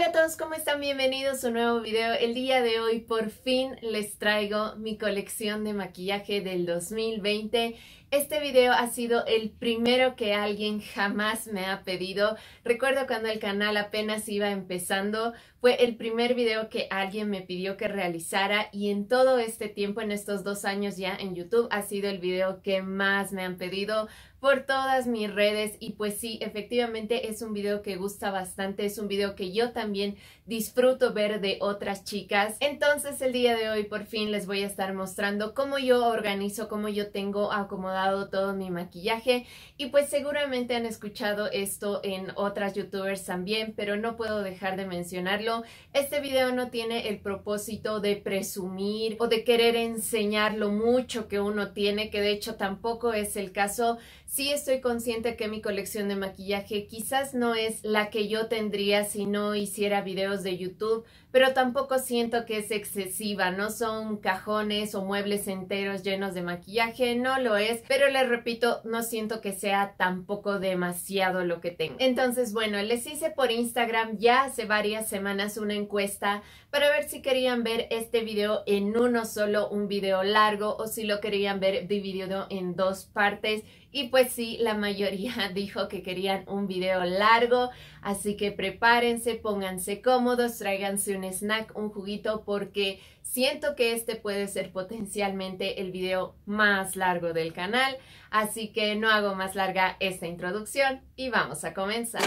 Hola a todos, ¿cómo están? Bienvenidos a un nuevo video. El día de hoy por fin les traigo mi colección de maquillaje del 2020. Este video ha sido el primero que alguien jamás me ha pedido. Recuerdo cuando el canal apenas iba empezando, fue el primer video que alguien me pidió que realizara y en todo este tiempo, en estos dos años ya en YouTube, ha sido el video que más me han pedido por todas mis redes y pues sí, efectivamente es un video que gusta bastante, es un video que yo también disfruto ver de otras chicas. Entonces el día de hoy por fin les voy a estar mostrando cómo yo organizo, cómo yo tengo acomodado todo mi maquillaje y pues seguramente han escuchado esto en otras youtubers también, pero no puedo dejar de mencionarlo. Este video no tiene el propósito de presumir o de querer enseñar lo mucho que uno tiene, que de hecho tampoco es el caso. Sí estoy consciente que mi colección de maquillaje quizás no es la que yo tendría si no hiciera videos de YouTube pero tampoco siento que es excesiva, no son cajones o muebles enteros llenos de maquillaje, no lo es, pero les repito, no siento que sea tampoco demasiado lo que tengo. Entonces, bueno, les hice por Instagram ya hace varias semanas una encuesta para ver si querían ver este video en uno solo, un video largo, o si lo querían ver dividido en dos partes. Y pues sí, la mayoría dijo que querían un video largo, así que prepárense, pónganse cómodos, tráiganse snack, un juguito, porque siento que este puede ser potencialmente el video más largo del canal, así que no hago más larga esta introducción y vamos a comenzar.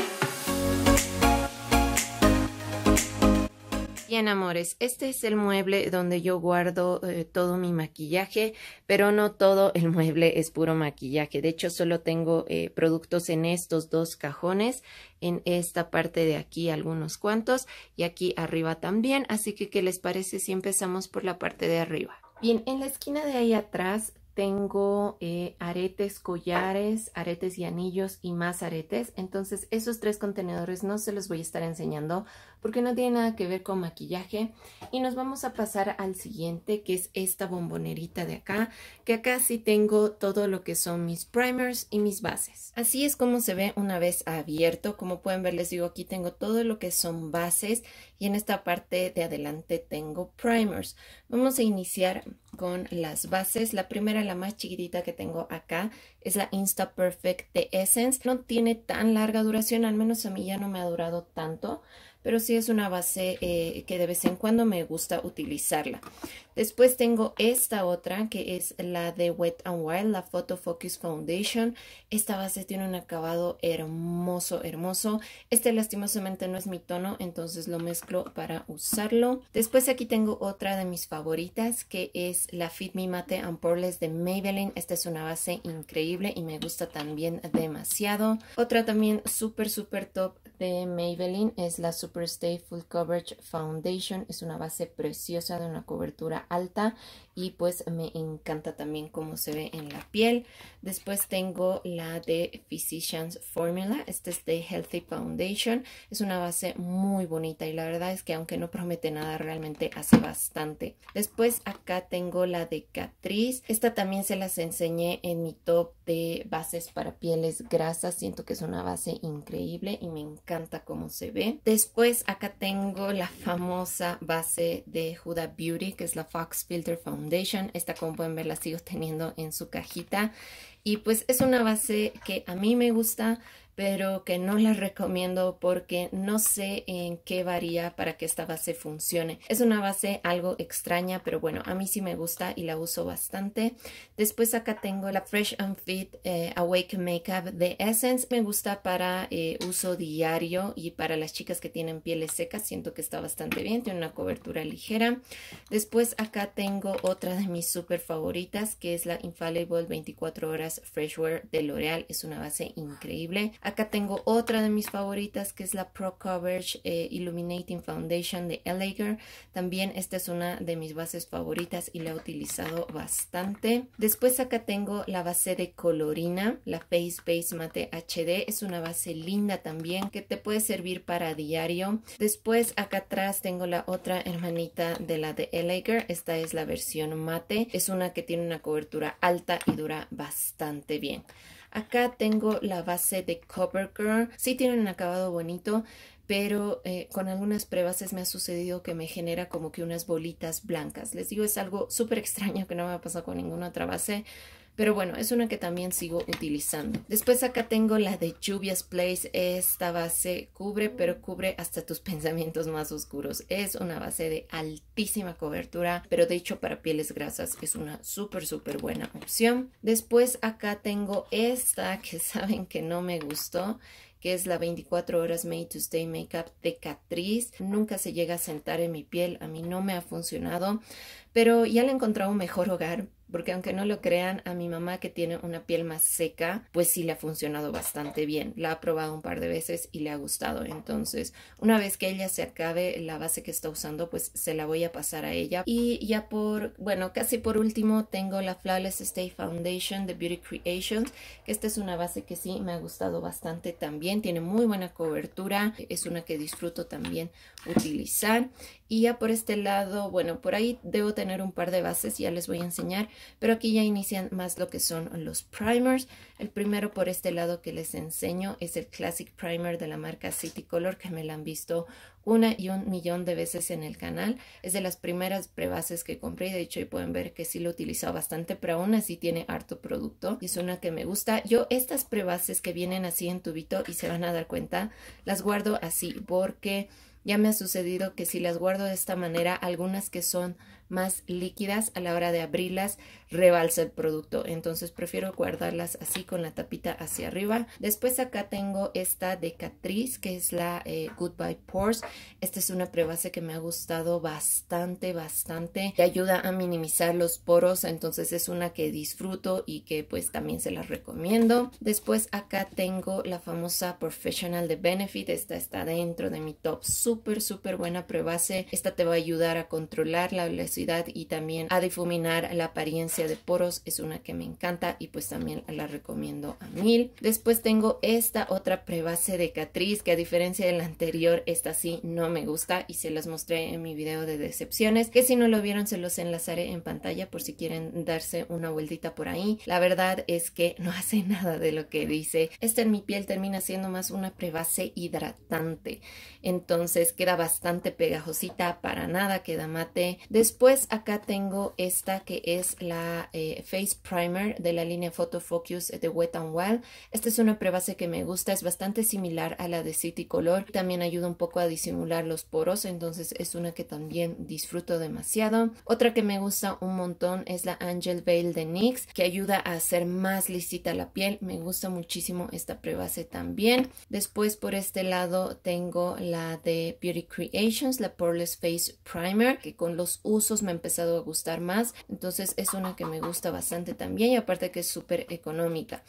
Bien, amores, este es el mueble donde yo guardo eh, todo mi maquillaje, pero no todo el mueble es puro maquillaje. De hecho, solo tengo eh, productos en estos dos cajones, en esta parte de aquí algunos cuantos y aquí arriba también. Así que, ¿qué les parece si empezamos por la parte de arriba? Bien, en la esquina de ahí atrás tengo eh, aretes, collares, aretes y anillos y más aretes. Entonces esos tres contenedores no se los voy a estar enseñando porque no tiene nada que ver con maquillaje. Y nos vamos a pasar al siguiente, que es esta bombonerita de acá, que acá sí tengo todo lo que son mis primers y mis bases. Así es como se ve una vez abierto. Como pueden ver, les digo, aquí tengo todo lo que son bases y en esta parte de adelante tengo primers. Vamos a iniciar con las bases. La primera, la más chiquitita que tengo acá, es la Insta Perfect de Essence. No tiene tan larga duración, al menos a mí ya no me ha durado tanto pero sí es una base eh, que de vez en cuando me gusta utilizarla. Después tengo esta otra que es la de Wet and Wild, la Photo Focus Foundation. Esta base tiene un acabado hermoso, hermoso. Este lastimosamente no es mi tono, entonces lo mezclo para usarlo. Después aquí tengo otra de mis favoritas que es la Fit Me Matte and Poreless de Maybelline. Esta es una base increíble y me gusta también demasiado. Otra también súper, súper top de Maybelline es la Super Superstay Full Coverage Foundation. Es una base preciosa de una cobertura alta y pues me encanta también cómo se ve en la piel. Después tengo la de Physicians Formula, esta es de Healthy Foundation, es una base muy bonita y la verdad es que aunque no promete nada realmente hace bastante. Después acá tengo la de Catrice, esta también se las enseñé en mi top de bases para pieles grasas, siento que es una base increíble y me encanta cómo se ve. Después acá tengo la famosa base de Huda Beauty que es la Fox Filter Foundation Foundation. Esta, como pueden ver, la sigo teniendo en su cajita. Y pues es una base que a mí me gusta, pero que no las recomiendo porque no sé en qué varía para que esta base funcione. Es una base algo extraña, pero bueno, a mí sí me gusta y la uso bastante. Después acá tengo la Fresh and Fit eh, Awake Makeup de Essence. Me gusta para eh, uso diario y para las chicas que tienen pieles secas. Siento que está bastante bien, tiene una cobertura ligera. Después acá tengo otra de mis super favoritas, que es la Infallible 24 Horas Freshwear de L'Oreal. Es una base increíble. Acá tengo otra de mis favoritas que es la Pro Coverage eh, Illuminating Foundation de eleger También esta es una de mis bases favoritas y la he utilizado bastante. Después acá tengo la base de Colorina, la Face Base Mate HD. Es una base linda también que te puede servir para diario. Después acá atrás tengo la otra hermanita de la de Girl. Esta es la versión mate. Es una que tiene una cobertura alta y dura bastante bien. Acá tengo la base de Covergirl. Sí tiene un acabado bonito, pero eh, con algunas pruebas me ha sucedido que me genera como que unas bolitas blancas. Les digo, es algo súper extraño que no me ha pasado con ninguna otra base, pero bueno, es una que también sigo utilizando. Después acá tengo la de Lluvias Place. Esta base cubre, pero cubre hasta tus pensamientos más oscuros. Es una base de altísima cobertura, pero de hecho para pieles grasas es una súper, súper buena opción. Después acá tengo esta que saben que no me gustó que es la 24 horas Made to Stay Makeup de Catrice. Nunca se llega a sentar en mi piel, a mí no me ha funcionado, pero ya le he encontrado un mejor hogar porque aunque no lo crean, a mi mamá que tiene una piel más seca, pues sí le ha funcionado bastante bien. La ha probado un par de veces y le ha gustado. Entonces, una vez que ella se acabe la base que está usando, pues se la voy a pasar a ella. Y ya por, bueno, casi por último tengo la Flawless Stay Foundation de Beauty Creations, que esta es una base que sí me ha gustado bastante también. Tiene muy buena cobertura, es una que disfruto también utilizar y ya por este lado, bueno, por ahí debo tener un par de bases, ya les voy a enseñar, pero aquí ya inician más lo que son los primers. El primero por este lado que les enseño es el Classic Primer de la marca City Color, que me la han visto una y un millón de veces en el canal. Es de las primeras prebases que compré de hecho ahí pueden ver que sí lo he utilizado bastante, pero aún así tiene harto producto y es una que me gusta. Yo estas prebases que vienen así en tubito y se van a dar cuenta, las guardo así porque ya me ha sucedido que si las guardo de esta manera, algunas que son más líquidas a la hora de abrirlas rebalsa el producto. Entonces prefiero guardarlas así con la tapita hacia arriba. Después acá tengo esta de Catrice que es la eh, Goodbye Pores. Esta es una prebase que me ha gustado bastante, bastante. Te ayuda a minimizar los poros, entonces es una que disfruto y que pues también se las recomiendo. Después acá tengo la famosa Professional de Benefit. Esta está dentro de mi top. Súper, súper buena prebase. Esta te va a ayudar a controlar la oleosidad y también a difuminar la apariencia de poros es una que me encanta y pues también la recomiendo a mil. Después tengo esta otra prebase de Catriz que a diferencia de la anterior, esta sí no me gusta y se las mostré en mi video de decepciones, que si no lo vieron se los enlazaré en pantalla por si quieren darse una vueltita por ahí. La verdad es que no hace nada de lo que dice. Esta en mi piel termina siendo más una prebase hidratante, entonces queda bastante pegajosita, para nada queda mate. Después acá tengo esta que es la eh, face Primer de la línea Photo Focus de Wet n Wild. Esta es una prebase que me gusta, es bastante similar a la de City Color. También ayuda un poco a disimular los poros, entonces es una que también disfruto demasiado. Otra que me gusta un montón es la Angel Veil de NYX, que ayuda a hacer más lisita la piel. Me gusta muchísimo esta prebase también. Después por este lado tengo la de Beauty Creations, la Poreless Face Primer, que con los usos me ha empezado a gustar más. Entonces es una que me gusta bastante también y aparte que es súper económica.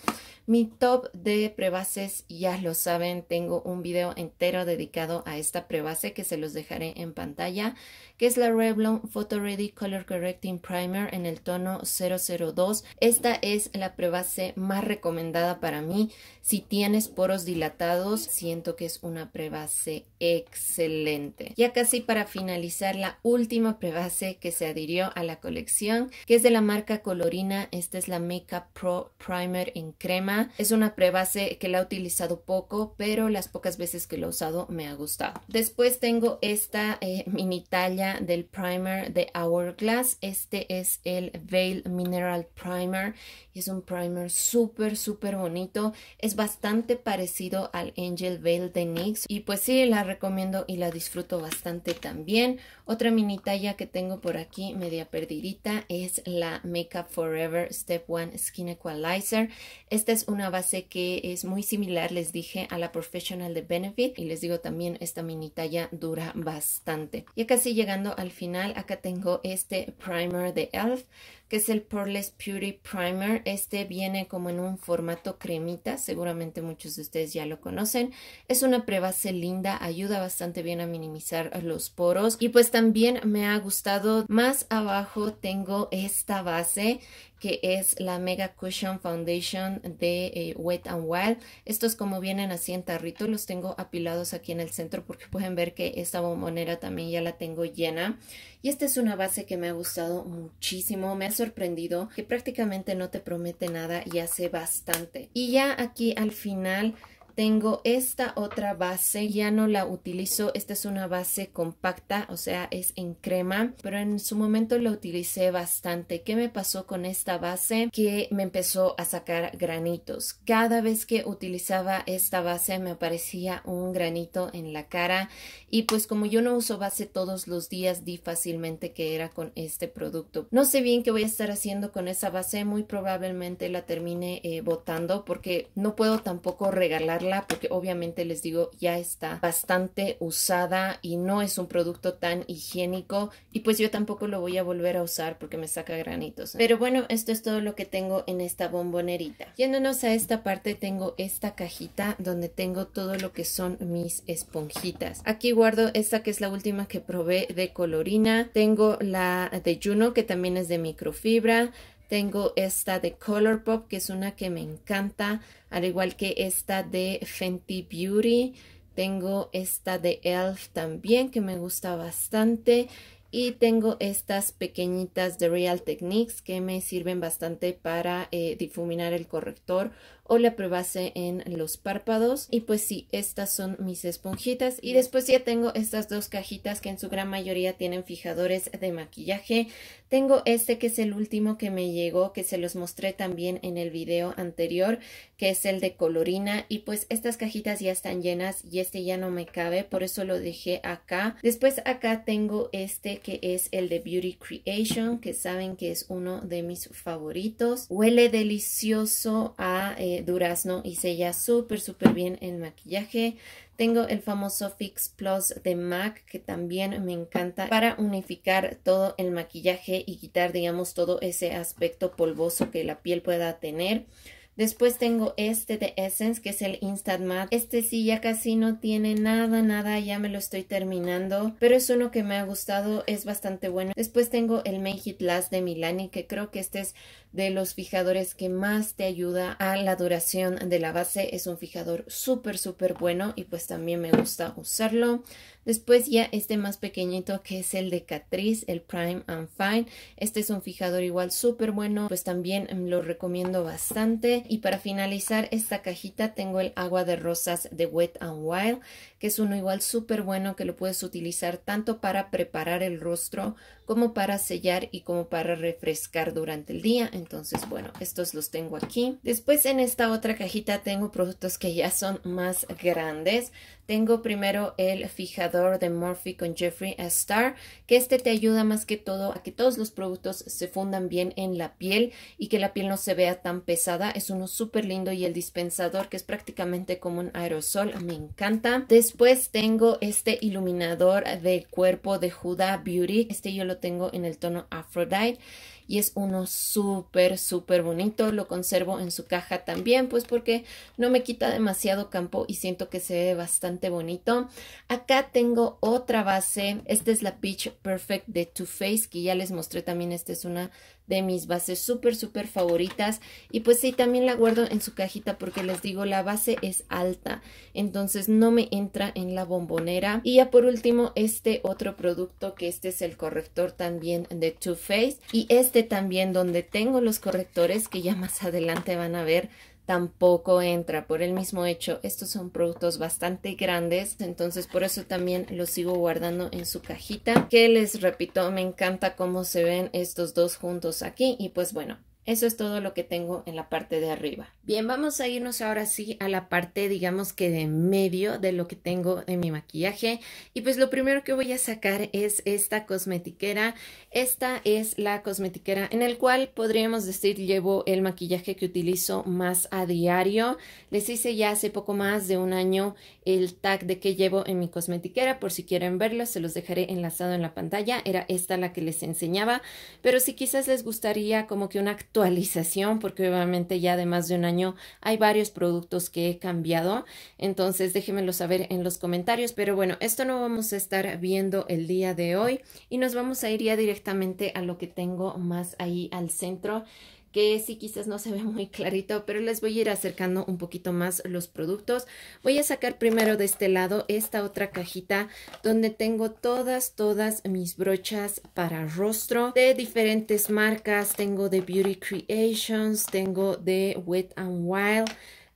Mi top de prebases, ya lo saben, tengo un video entero dedicado a esta prebase que se los dejaré en pantalla que es la Revlon Photo Ready Color Correcting Primer en el tono 002. Esta es la prebase más recomendada para mí. Si tienes poros dilatados, siento que es una prebase excelente. Ya casi para finalizar, la última prebase que se adhirió a la colección, que es de la marca Colorina. Esta es la Makeup Pro Primer en crema. Es una prebase que la he utilizado poco, pero las pocas veces que lo he usado me ha gustado. Después tengo esta eh, mini talla del primer de Hourglass. Este es el Veil Mineral Primer y es un primer súper, súper bonito. Es bastante parecido al Angel Veil de NYX y pues sí, la recomiendo y la disfruto bastante también. Otra mini talla que tengo por aquí media perdidita es la Makeup Forever Step One Skin Equalizer. Esta es una base que es muy similar, les dije, a la Professional de Benefit y les digo también esta mini talla dura bastante. Ya casi llegando al final, acá tengo este primer de e.l.f que es el Poreless Beauty Primer. Este viene como en un formato cremita, seguramente muchos de ustedes ya lo conocen. Es una prebase linda, ayuda bastante bien a minimizar los poros. Y pues también me ha gustado, más abajo tengo esta base que es la Mega Cushion Foundation de eh, Wet and Wild. Estos como vienen así en tarrito, los tengo apilados aquí en el centro porque pueden ver que esta bombonera también ya la tengo llena. Y esta es una base que me ha gustado muchísimo, me ha sorprendido que prácticamente no te promete nada y hace bastante. Y ya aquí al final tengo esta otra base, ya no la utilizo, esta es una base compacta, o sea, es en crema, pero en su momento la utilicé bastante. ¿Qué me pasó con esta base? Que me empezó a sacar granitos. Cada vez que utilizaba esta base me aparecía un granito en la cara y pues como yo no uso base todos los días, di fácilmente que era con este producto. No sé bien qué voy a estar haciendo con esa base, muy probablemente la termine eh, botando porque no puedo tampoco regalar porque obviamente les digo ya está bastante usada y no es un producto tan higiénico y pues yo tampoco lo voy a volver a usar porque me saca granitos. Pero bueno, esto es todo lo que tengo en esta bombonerita. Yéndonos a esta parte tengo esta cajita donde tengo todo lo que son mis esponjitas. Aquí guardo esta que es la última que probé de colorina. Tengo la de Juno que también es de microfibra. Tengo esta de Colourpop, que es una que me encanta, al igual que esta de Fenty Beauty. Tengo esta de Elf también, que me gusta bastante. Y tengo estas pequeñitas de Real Techniques que me sirven bastante para eh, difuminar el corrector o la probase en los párpados. Y pues sí, estas son mis esponjitas. Y después ya tengo estas dos cajitas que en su gran mayoría tienen fijadores de maquillaje. Tengo este que es el último que me llegó, que se los mostré también en el video anterior, que es el de colorina. Y pues estas cajitas ya están llenas y este ya no me cabe, por eso lo dejé acá. Después acá tengo este que es el de Beauty Creation, que saben que es uno de mis favoritos. Huele delicioso a... Eh, eh, durazno y sella súper súper bien el maquillaje. Tengo el famoso Fix Plus de MAC que también me encanta para unificar todo el maquillaje y quitar digamos todo ese aspecto polvoso que la piel pueda tener. Después tengo este de Essence, que es el Instant Matte. Este sí ya casi no tiene nada, nada, ya me lo estoy terminando, pero es uno que me ha gustado, es bastante bueno. Después tengo el Make It Last de Milani, que creo que este es de los fijadores que más te ayuda a la duración de la base. Es un fijador súper, súper bueno y pues también me gusta usarlo. Después ya este más pequeñito que es el de Catrice, el Prime and Fine. Este es un fijador igual súper bueno, pues también lo recomiendo bastante. Y para finalizar esta cajita tengo el agua de rosas de Wet and Wild, que es uno igual súper bueno que lo puedes utilizar tanto para preparar el rostro como para sellar y como para refrescar durante el día. Entonces, bueno, estos los tengo aquí. Después en esta otra cajita tengo productos que ya son más grandes. Tengo primero el fijador de Morphe con Jeffrey Star, que este te ayuda más que todo a que todos los productos se fundan bien en la piel y que la piel no se vea tan pesada. Es uno súper lindo y el dispensador que es prácticamente como un aerosol, me encanta. Después tengo este iluminador de cuerpo de Huda Beauty. Este yo lo tengo en el tono Aphrodite y es uno súper, súper bonito. Lo conservo en su caja también, pues porque no me quita demasiado campo y siento que se ve bastante bonito. Acá tengo otra base. Esta es la Peach Perfect de Too Faced, que ya les mostré también. Esta es una de mis bases súper, súper favoritas. Y pues sí, también la guardo en su cajita porque les digo, la base es alta, entonces no me entra en la bombonera. Y ya por último, este otro producto que este es el corrector también de Too Faced. Y este también donde tengo los correctores que ya más adelante van a ver tampoco entra por el mismo hecho. Estos son productos bastante grandes, entonces por eso también los sigo guardando en su cajita, que les repito, me encanta cómo se ven estos dos juntos aquí y pues bueno, eso es todo lo que tengo en la parte de arriba. Bien, vamos a irnos ahora sí a la parte, digamos que de medio de lo que tengo de mi maquillaje. Y pues lo primero que voy a sacar es esta cosmetiquera. Esta es la cosmetiquera en el cual podríamos decir llevo el maquillaje que utilizo más a diario. Les hice ya hace poco más de un año el tag de que llevo en mi cosmetiquera. Por si quieren verlo, se los dejaré enlazado en la pantalla. Era esta la que les enseñaba. Pero si quizás les gustaría como que una actualización, porque obviamente ya de más de un año hay varios productos que he cambiado. Entonces déjenmelo saber en los comentarios. Pero bueno, esto no vamos a estar viendo el día de hoy y nos vamos a ir ya directamente a lo que tengo más ahí al centro que sí quizás no se ve muy clarito, pero les voy a ir acercando un poquito más los productos. Voy a sacar primero de este lado esta otra cajita donde tengo todas, todas mis brochas para rostro de diferentes marcas. Tengo de Beauty Creations, tengo de Wet and Wild,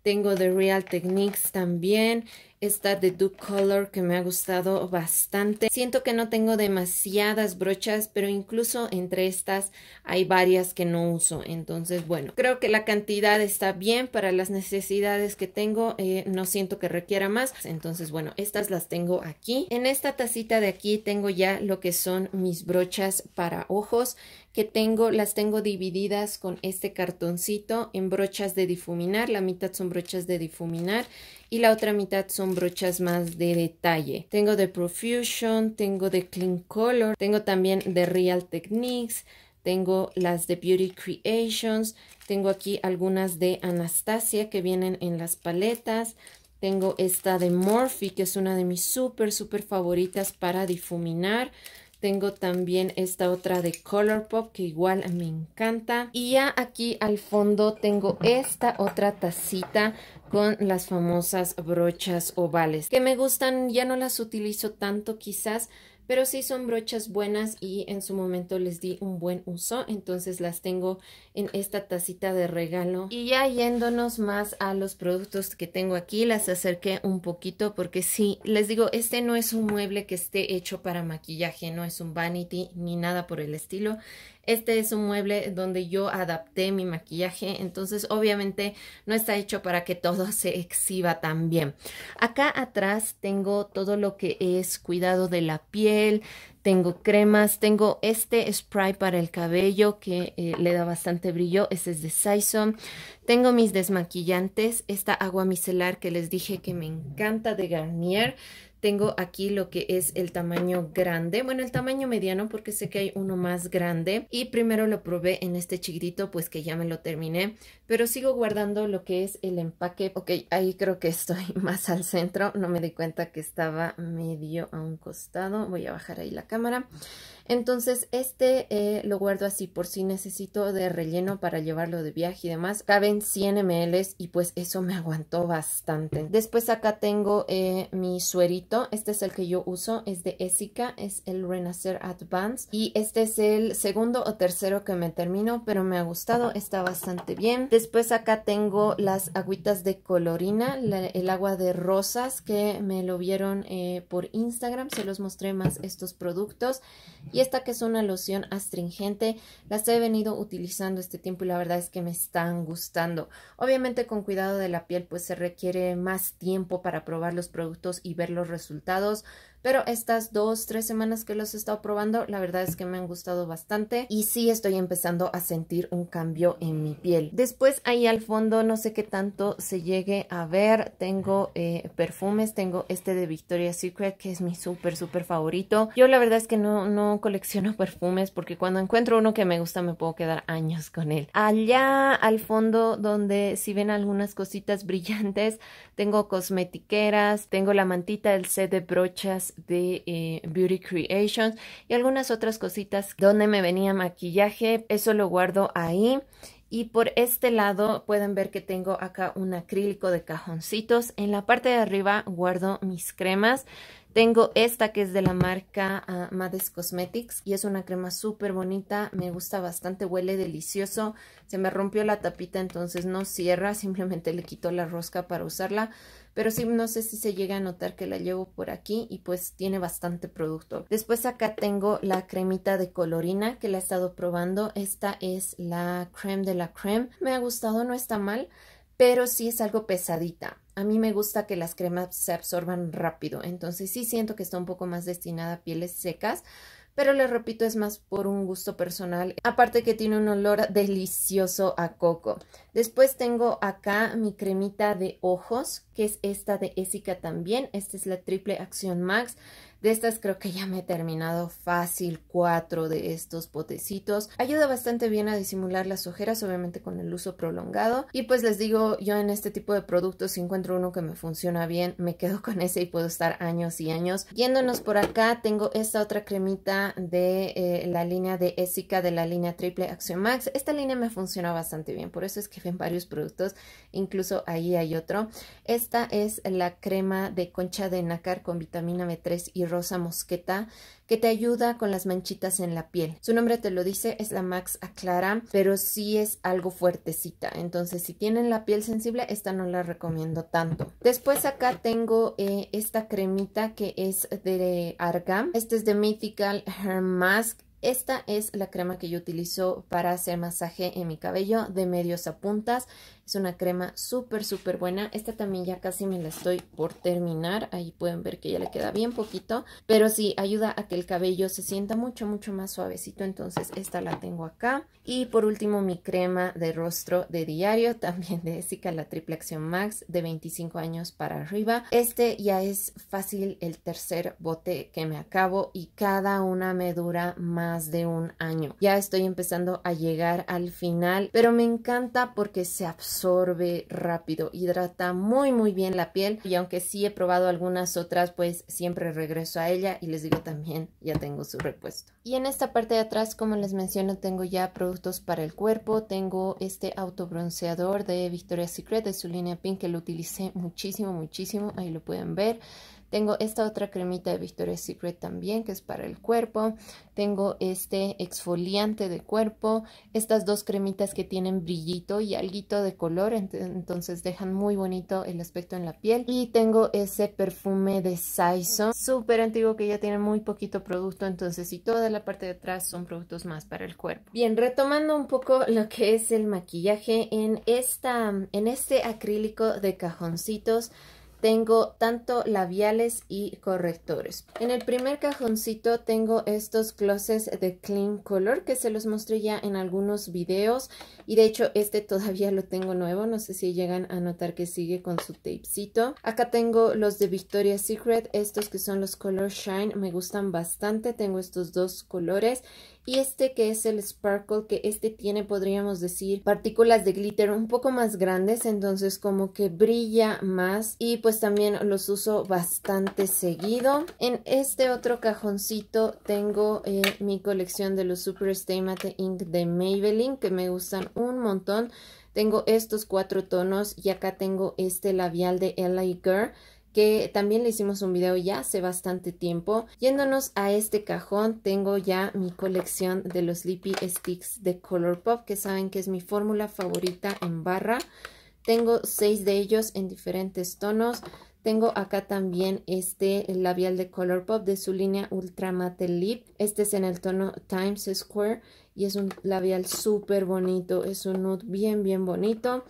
tengo de Real Techniques también esta de Duke Color que me ha gustado bastante. Siento que no tengo demasiadas brochas, pero incluso entre estas hay varias que no uso. Entonces, bueno, creo que la cantidad está bien para las necesidades que tengo. Eh, no siento que requiera más. Entonces, bueno, estas las tengo aquí. En esta tacita de aquí tengo ya lo que son mis brochas para ojos que tengo, las tengo divididas con este cartoncito en brochas de difuminar, la mitad son brochas de difuminar y la otra mitad son brochas más de detalle. Tengo de Profusion, tengo de Clean Color, tengo también de Real Techniques, tengo las de Beauty Creations, tengo aquí algunas de Anastasia que vienen en las paletas, tengo esta de Morphe que es una de mis súper súper favoritas para difuminar, tengo también esta otra de Colourpop que igual me encanta. Y ya aquí al fondo tengo esta otra tacita con las famosas brochas ovales que me gustan, ya no las utilizo tanto quizás, pero sí son brochas buenas y en su momento les di un buen uso, entonces las tengo en esta tacita de regalo. Y ya yéndonos más a los productos que tengo aquí, las acerqué un poquito porque sí, les digo, este no es un mueble que esté hecho para maquillaje, no es un vanity ni nada por el estilo, este es un mueble donde yo adapté mi maquillaje, entonces obviamente no está hecho para que todo se exhiba tan bien. Acá atrás tengo todo lo que es cuidado de la piel, tengo cremas, tengo este spray para el cabello que eh, le da bastante brillo, ese es de Saison. Tengo mis desmaquillantes, esta agua micelar que les dije que me encanta de Garnier. Tengo aquí lo que es el tamaño grande, bueno, el tamaño mediano porque sé que hay uno más grande y primero lo probé en este chiquitito pues que ya me lo terminé, pero sigo guardando lo que es el empaque. Ok, ahí creo que estoy más al centro, no me di cuenta que estaba medio a un costado, voy a bajar ahí la cámara. Entonces este eh, lo guardo así por si necesito de relleno para llevarlo de viaje y demás. Caben 100 ml y pues eso me aguantó bastante. Después acá tengo eh, mi suerito. Este es el que yo uso. Es de Essica. Es el Renacer Advanced. Y este es el segundo o tercero que me termino. Pero me ha gustado. Está bastante bien. Después acá tengo las agüitas de colorina. el agua de rosas que me lo vieron eh, por Instagram. Se los mostré más estos productos y esta que es una loción astringente, las he venido utilizando este tiempo y la verdad es que me están gustando. Obviamente con cuidado de la piel pues se requiere más tiempo para probar los productos y ver los resultados, pero estas dos, tres semanas que los he estado probando, la verdad es que me han gustado bastante y sí estoy empezando a sentir un cambio en mi piel. Después ahí al fondo, no sé qué tanto se llegue a ver, tengo eh, perfumes, tengo este de Victoria's Secret que es mi súper, súper favorito. Yo la verdad es que no, no colecciono perfumes porque cuando encuentro uno que me gusta me puedo quedar años con él. Allá al fondo donde si ven algunas cositas brillantes, tengo cosmetiqueras, tengo la mantita del set de brochas de eh, Beauty Creations y algunas otras cositas donde me venía maquillaje. Eso lo guardo ahí. Y por este lado pueden ver que tengo acá un acrílico de cajoncitos. En la parte de arriba guardo mis cremas. Tengo esta que es de la marca ah, Mades Cosmetics y es una crema súper bonita, me gusta bastante, huele delicioso. Se me rompió la tapita entonces no cierra, simplemente le quito la rosca para usarla pero sí no sé si se llega a notar que la llevo por aquí y pues tiene bastante producto. Después acá tengo la cremita de colorina que la he estado probando. Esta es la creme de la creme. Me ha gustado, no está mal, pero sí es algo pesadita. A mí me gusta que las cremas se absorban rápido, entonces sí siento que está un poco más destinada a pieles secas, pero les repito, es más por un gusto personal. Aparte que tiene un olor delicioso a coco. Después tengo acá mi cremita de ojos, que es esta de Essica también. Esta es la triple acción max. De estas creo que ya me he terminado fácil cuatro de estos potecitos. Ayuda bastante bien a disimular las ojeras, obviamente con el uso prolongado. Y pues les digo, yo en este tipo de productos si encuentro uno que me funciona bien, me quedo con ese y puedo estar años y años. Yéndonos por acá, tengo esta otra cremita de eh, la línea de Essica, de la línea Triple Action Max. Esta línea me funciona bastante bien, por eso es que ven varios productos, incluso ahí hay otro. Esta es la crema de concha de nácar con vitamina B3 y rojo. Rosa Mosqueta que te ayuda con las manchitas en la piel. Su nombre te lo dice, es la Max Aclara, pero sí es algo fuertecita. Entonces, si tienen la piel sensible, esta no la recomiendo tanto. Después acá tengo eh, esta cremita que es de Argan. Este es de Mythical Hair Mask. Esta es la crema que yo utilizo para hacer masaje en mi cabello de medios a puntas. Es una crema súper, súper buena. Esta también ya casi me la estoy por terminar. Ahí pueden ver que ya le queda bien poquito. Pero sí, ayuda a que el cabello se sienta mucho, mucho más suavecito. Entonces esta la tengo acá. Y por último mi crema de rostro de diario. También de Esica, la Triple Acción Max de 25 años para arriba. Este ya es fácil el tercer bote que me acabo. Y cada una me dura más de un año. Ya estoy empezando a llegar al final. Pero me encanta porque se absorbe absorbe rápido, hidrata muy muy bien la piel y aunque sí he probado algunas otras pues siempre regreso a ella y les digo también ya tengo su repuesto. Y en esta parte de atrás como les menciono tengo ya productos para el cuerpo, tengo este autobronceador de Victoria's Secret de su línea Pink que lo utilicé muchísimo muchísimo, ahí lo pueden ver. Tengo esta otra cremita de Victoria's Secret también, que es para el cuerpo. Tengo este exfoliante de cuerpo. Estas dos cremitas que tienen brillito y alguito de color, entonces dejan muy bonito el aspecto en la piel. Y tengo ese perfume de Saison, súper antiguo que ya tiene muy poquito producto, entonces si toda la parte de atrás son productos más para el cuerpo. Bien, retomando un poco lo que es el maquillaje, en, esta, en este acrílico de cajoncitos tengo tanto labiales y correctores. En el primer cajoncito tengo estos glosses de Clean Color que se los mostré ya en algunos videos y de hecho este todavía lo tengo nuevo, no sé si llegan a notar que sigue con su tapecito. Acá tengo los de Victoria's Secret, estos que son los Color Shine, me gustan bastante, tengo estos dos colores y este que es el Sparkle, que este tiene, podríamos decir, partículas de glitter un poco más grandes, entonces como que brilla más. Y pues también los uso bastante seguido. En este otro cajoncito tengo eh, mi colección de los Super Stay Matte Ink de Maybelline, que me gustan un montón. Tengo estos cuatro tonos y acá tengo este labial de LA Girl que también le hicimos un video ya hace bastante tiempo. Yéndonos a este cajón, tengo ya mi colección de los Lippy Sticks de Colourpop, que saben que es mi fórmula favorita en barra. Tengo seis de ellos en diferentes tonos. Tengo acá también este labial de Colourpop de su línea Ultra Matte Lip. Este es en el tono Times Square y es un labial súper bonito. Es un nude bien, bien bonito.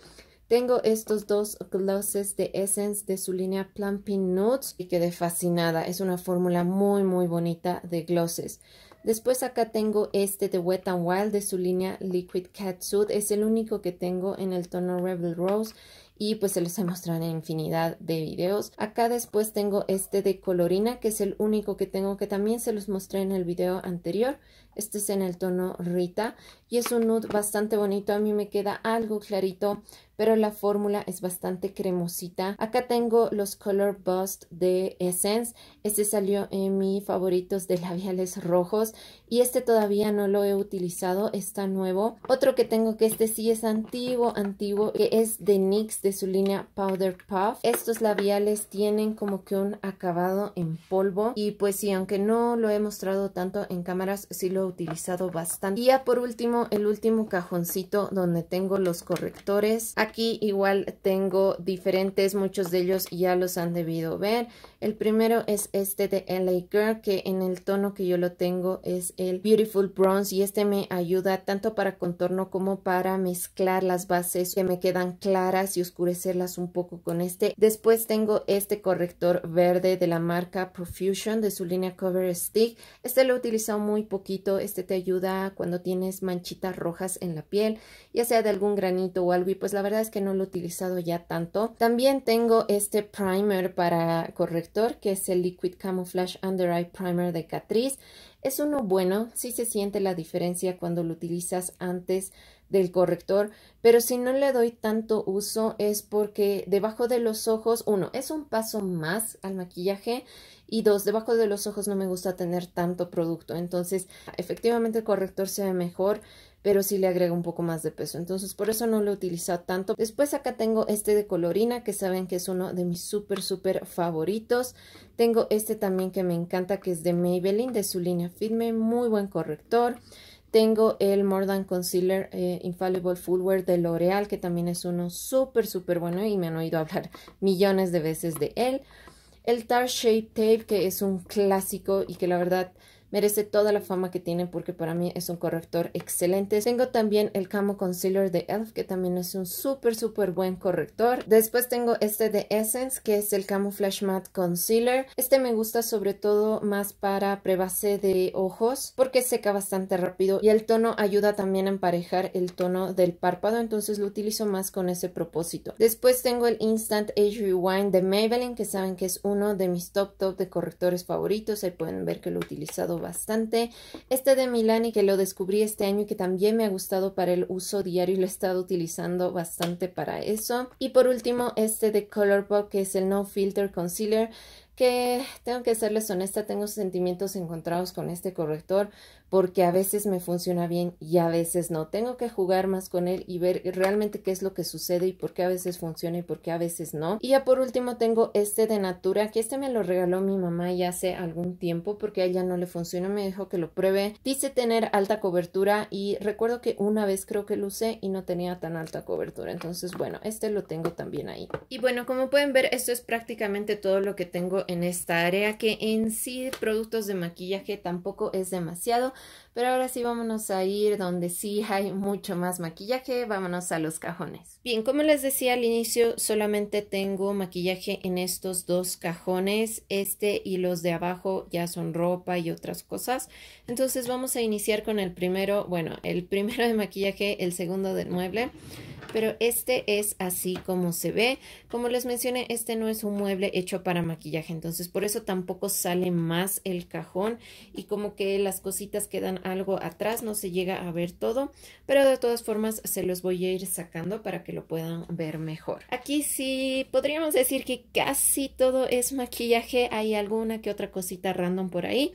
Tengo estos dos glosses de Essence de su línea Plumping Nudes y quedé fascinada. Es una fórmula muy, muy bonita de glosses. Después acá tengo este de Wet n Wild de su línea Liquid Catsuit, Es el único que tengo en el tono Rebel Rose y pues se los he mostrado en infinidad de videos. Acá después tengo este de Colorina que es el único que tengo que también se los mostré en el video anterior este es en el tono Rita y es un nude bastante bonito. A mí me queda algo clarito, pero la fórmula es bastante cremosita. Acá tengo los Color Bust de Essence. Este salió en mis favoritos de labiales rojos y este todavía no lo he utilizado, está nuevo. Otro que tengo que este sí es antiguo, antiguo, que es de NYX de su línea Powder Puff. Estos labiales tienen como que un acabado en polvo y pues sí, aunque no lo he mostrado tanto en cámaras, sí lo utilizado bastante. Y ya por último, el último cajoncito donde tengo los correctores. Aquí igual tengo diferentes, muchos de ellos ya los han debido ver. El primero es este de LA Girl, que en el tono que yo lo tengo es el Beautiful Bronze y este me ayuda tanto para contorno como para mezclar las bases que me quedan claras y oscurecerlas un poco con este. Después tengo este corrector verde de la marca Profusion de su línea Cover Stick. Este lo he utilizado muy poquito este te ayuda cuando tienes manchitas rojas en la piel, ya sea de algún granito o algo, y pues la verdad es que no lo he utilizado ya tanto. También tengo este primer para corrector, que es el Liquid Camouflage Under Eye Primer de Catrice. Es uno bueno, sí se siente la diferencia cuando lo utilizas antes del corrector, pero si no le doy tanto uso es porque debajo de los ojos, uno, es un paso más al maquillaje y dos, debajo de los ojos no me gusta tener tanto producto. Entonces, efectivamente el corrector se ve mejor, pero sí le agrega un poco más de peso. Entonces, por eso no lo he utilizado tanto. Después acá tengo este de colorina, que saben que es uno de mis súper, súper favoritos. Tengo este también que me encanta, que es de Maybelline, de su línea firme. Muy buen corrector. Tengo el More Than Concealer eh, Infallible Full Wear de L'Oreal, que también es uno súper, súper bueno y me han oído hablar millones de veces de él. El Tar shape Tape, que es un clásico y que la verdad Merece toda la fama que tiene porque para mí es un corrector excelente. Tengo también el Camo Concealer de e.l.f. que también es un súper, súper buen corrector. Después tengo este de Essence que es el Camo Flash Matte Concealer. Este me gusta sobre todo más para prebase de ojos porque seca bastante rápido y el tono ayuda también a emparejar el tono del párpado. Entonces lo utilizo más con ese propósito. Después tengo el Instant Age Rewind de Maybelline que saben que es uno de mis top top de correctores favoritos. Ahí pueden ver que lo he utilizado bastante. Este de Milani que lo descubrí este año y que también me ha gustado para el uso diario y lo he estado utilizando bastante para eso. Y por último, este de Colourpop que es el No Filter Concealer que tengo que serles honesta, tengo sentimientos encontrados con este corrector porque a veces me funciona bien y a veces no. Tengo que jugar más con él y ver realmente qué es lo que sucede y por qué a veces funciona y por qué a veces no. Y ya por último tengo este de Natura, que este me lo regaló mi mamá ya hace algún tiempo porque a ella no le funcionó, me dijo que lo pruebe. Dice tener alta cobertura y recuerdo que una vez creo que lo usé y no tenía tan alta cobertura. Entonces, bueno, este lo tengo también ahí. Y bueno, como pueden ver, esto es prácticamente todo lo que tengo en esta área, que en sí productos de maquillaje tampoco es demasiado pero ahora sí vámonos a ir donde sí hay mucho más maquillaje, vámonos a los cajones. Bien, como les decía al inicio, solamente tengo maquillaje en estos dos cajones, este y los de abajo ya son ropa y otras cosas. Entonces vamos a iniciar con el primero, bueno, el primero de maquillaje, el segundo del mueble pero este es así como se ve. Como les mencioné, este no es un mueble hecho para maquillaje, entonces por eso tampoco sale más el cajón y como que las cositas quedan algo atrás, no se llega a ver todo, pero de todas formas se los voy a ir sacando para que lo puedan ver mejor. Aquí sí podríamos decir que casi todo es maquillaje, hay alguna que otra cosita random por ahí,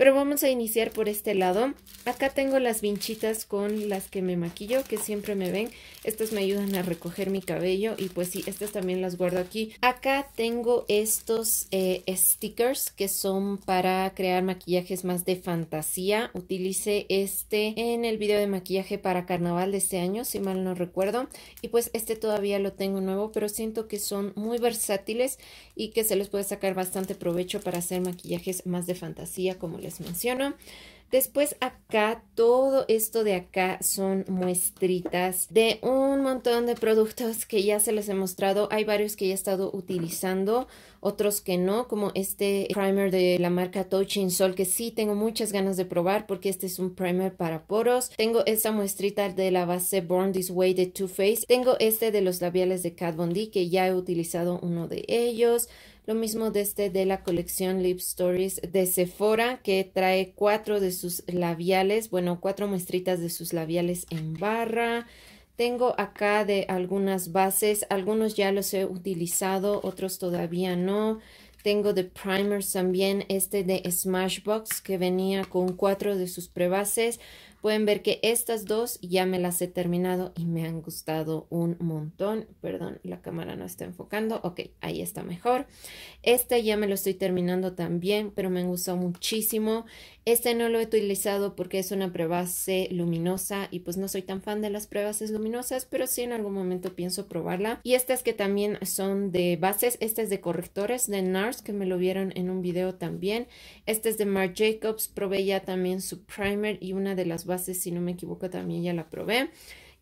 pero vamos a iniciar por este lado. Acá tengo las vinchitas con las que me maquillo, que siempre me ven. Estas me ayudan a recoger mi cabello y pues sí, estas también las guardo aquí. Acá tengo estos eh, stickers que son para crear maquillajes más de fantasía. Utilicé este en el video de maquillaje para carnaval de este año, si mal no recuerdo. Y pues este todavía lo tengo nuevo, pero siento que son muy versátiles y que se les puede sacar bastante provecho para hacer maquillajes más de fantasía, como les menciono. Después acá, todo esto de acá son muestritas de un montón de productos que ya se les he mostrado. Hay varios que ya he estado utilizando, otros que no, como este primer de la marca in Sol, que sí tengo muchas ganas de probar porque este es un primer para poros. Tengo esta muestrita de la base Born This Way de Too Faced. Tengo este de los labiales de Kat Von que ya he utilizado uno de ellos. Lo mismo de este de la colección Lip Stories de Sephora, que trae cuatro de sus labiales, bueno, cuatro muestritas de sus labiales en barra. Tengo acá de algunas bases, algunos ya los he utilizado, otros todavía no. Tengo de primers también, este de Smashbox que venía con cuatro de sus prebases. Pueden ver que estas dos ya me las he terminado y me han gustado un montón. Perdón, la cámara no está enfocando. Ok, ahí está mejor. Este ya me lo estoy terminando también, pero me gustó muchísimo. Este no lo he utilizado porque es una prebase luminosa y pues no soy tan fan de las prebases luminosas, pero sí en algún momento pienso probarla. Y estas que también son de bases, este es de correctores de NARS que me lo vieron en un video también. Este es de Marc Jacobs, probé ya también su primer y una de las bases, si no me equivoco, también ya la probé.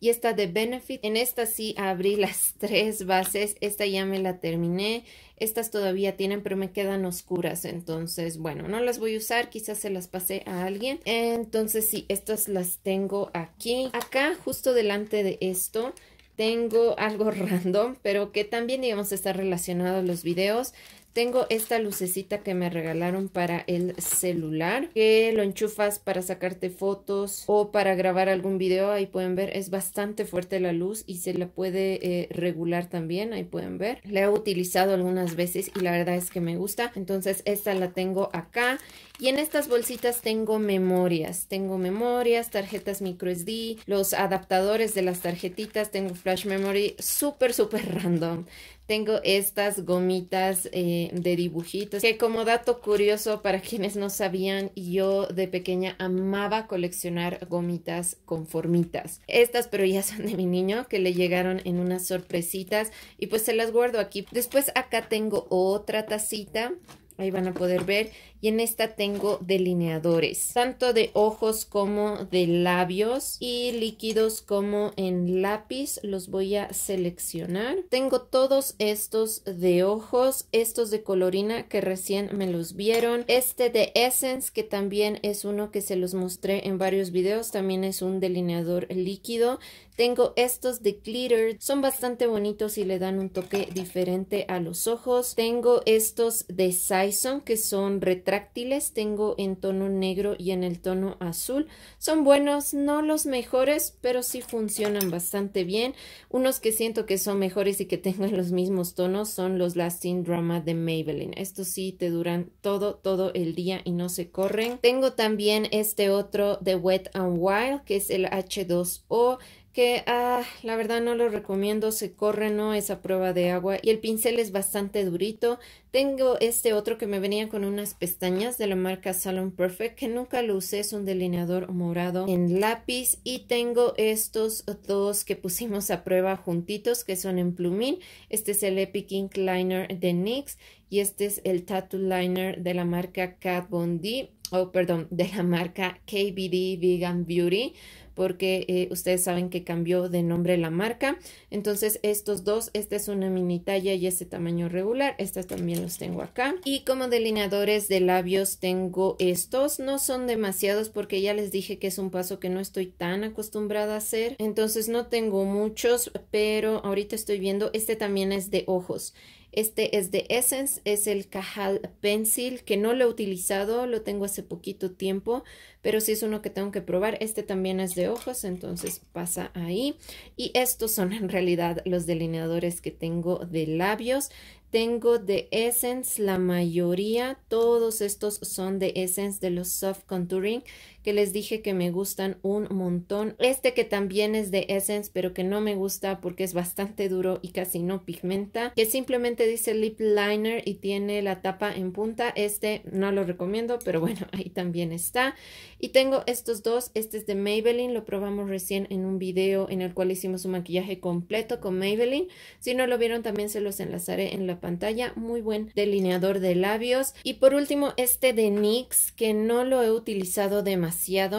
Y esta de Benefit, en esta sí abrí las tres bases, esta ya me la terminé, estas todavía tienen pero me quedan oscuras, entonces bueno, no las voy a usar, quizás se las pasé a alguien. Entonces sí, estas las tengo aquí. Acá justo delante de esto tengo algo random, pero que también digamos está relacionado a los videos. Tengo esta lucecita que me regalaron para el celular, que lo enchufas para sacarte fotos o para grabar algún video. Ahí pueden ver, es bastante fuerte la luz y se la puede eh, regular también. Ahí pueden ver. La he utilizado algunas veces y la verdad es que me gusta. Entonces esta la tengo acá. Y en estas bolsitas tengo memorias. Tengo memorias, tarjetas microSD, los adaptadores de las tarjetitas. Tengo flash memory súper, súper random tengo estas gomitas eh, de dibujitos que como dato curioso para quienes no sabían yo de pequeña amaba coleccionar gomitas con formitas estas pero ya son de mi niño que le llegaron en unas sorpresitas y pues se las guardo aquí después acá tengo otra tacita ahí van a poder ver y en esta tengo delineadores, tanto de ojos como de labios y líquidos como en lápiz. Los voy a seleccionar. Tengo todos estos de ojos, estos de colorina que recién me los vieron, este de Essence que también es uno que se los mostré en varios videos, también es un delineador líquido. Tengo estos de glitter, son bastante bonitos y le dan un toque diferente a los ojos. Tengo estos de Saison que son Tráctiles, tengo en tono negro y en el tono azul. Son buenos, no los mejores, pero sí funcionan bastante bien. Unos que siento que son mejores y que tengan los mismos tonos son los Lasting Drama de Maybelline. Estos sí te duran todo, todo el día y no se corren. Tengo también este otro de Wet and Wild, que es el H2O que ah, la verdad no lo recomiendo, se corre, no esa prueba de agua y el pincel es bastante durito. Tengo este otro que me venía con unas pestañas de la marca Salon Perfect que nunca lo usé, es un delineador morado en lápiz y tengo estos dos que pusimos a prueba juntitos que son en plumín. Este es el Epic Ink Liner de NYX y este es el Tattoo Liner de la marca Kat Von D, oh perdón, de la marca KBD Vegan Beauty porque eh, ustedes saben que cambió de nombre la marca. Entonces estos dos, esta es una mini talla y este tamaño regular, estas también los tengo acá. Y como delineadores de labios tengo estos, no son demasiados porque ya les dije que es un paso que no estoy tan acostumbrada a hacer, entonces no tengo muchos, pero ahorita estoy viendo, este también es de ojos. Este es de Essence, es el Cajal Pencil, que no lo he utilizado, lo tengo hace poquito tiempo, pero sí es uno que tengo que probar. Este también es de ojos, entonces pasa ahí. Y estos son en realidad los delineadores que tengo de labios. Tengo de Essence la mayoría, todos estos son de Essence de los Soft Contouring, que les dije que me gustan un montón. Este que también es de Essence, pero que no me gusta porque es bastante duro y casi no pigmenta. Que simplemente dice lip liner y tiene la tapa en punta. Este no lo recomiendo, pero bueno, ahí también está. Y tengo estos dos. Este es de Maybelline. Lo probamos recién en un video en el cual hicimos un maquillaje completo con Maybelline. Si no lo vieron, también se los enlazaré en la pantalla. Muy buen delineador de labios. Y por último, este de NYX, que no lo he utilizado demasiado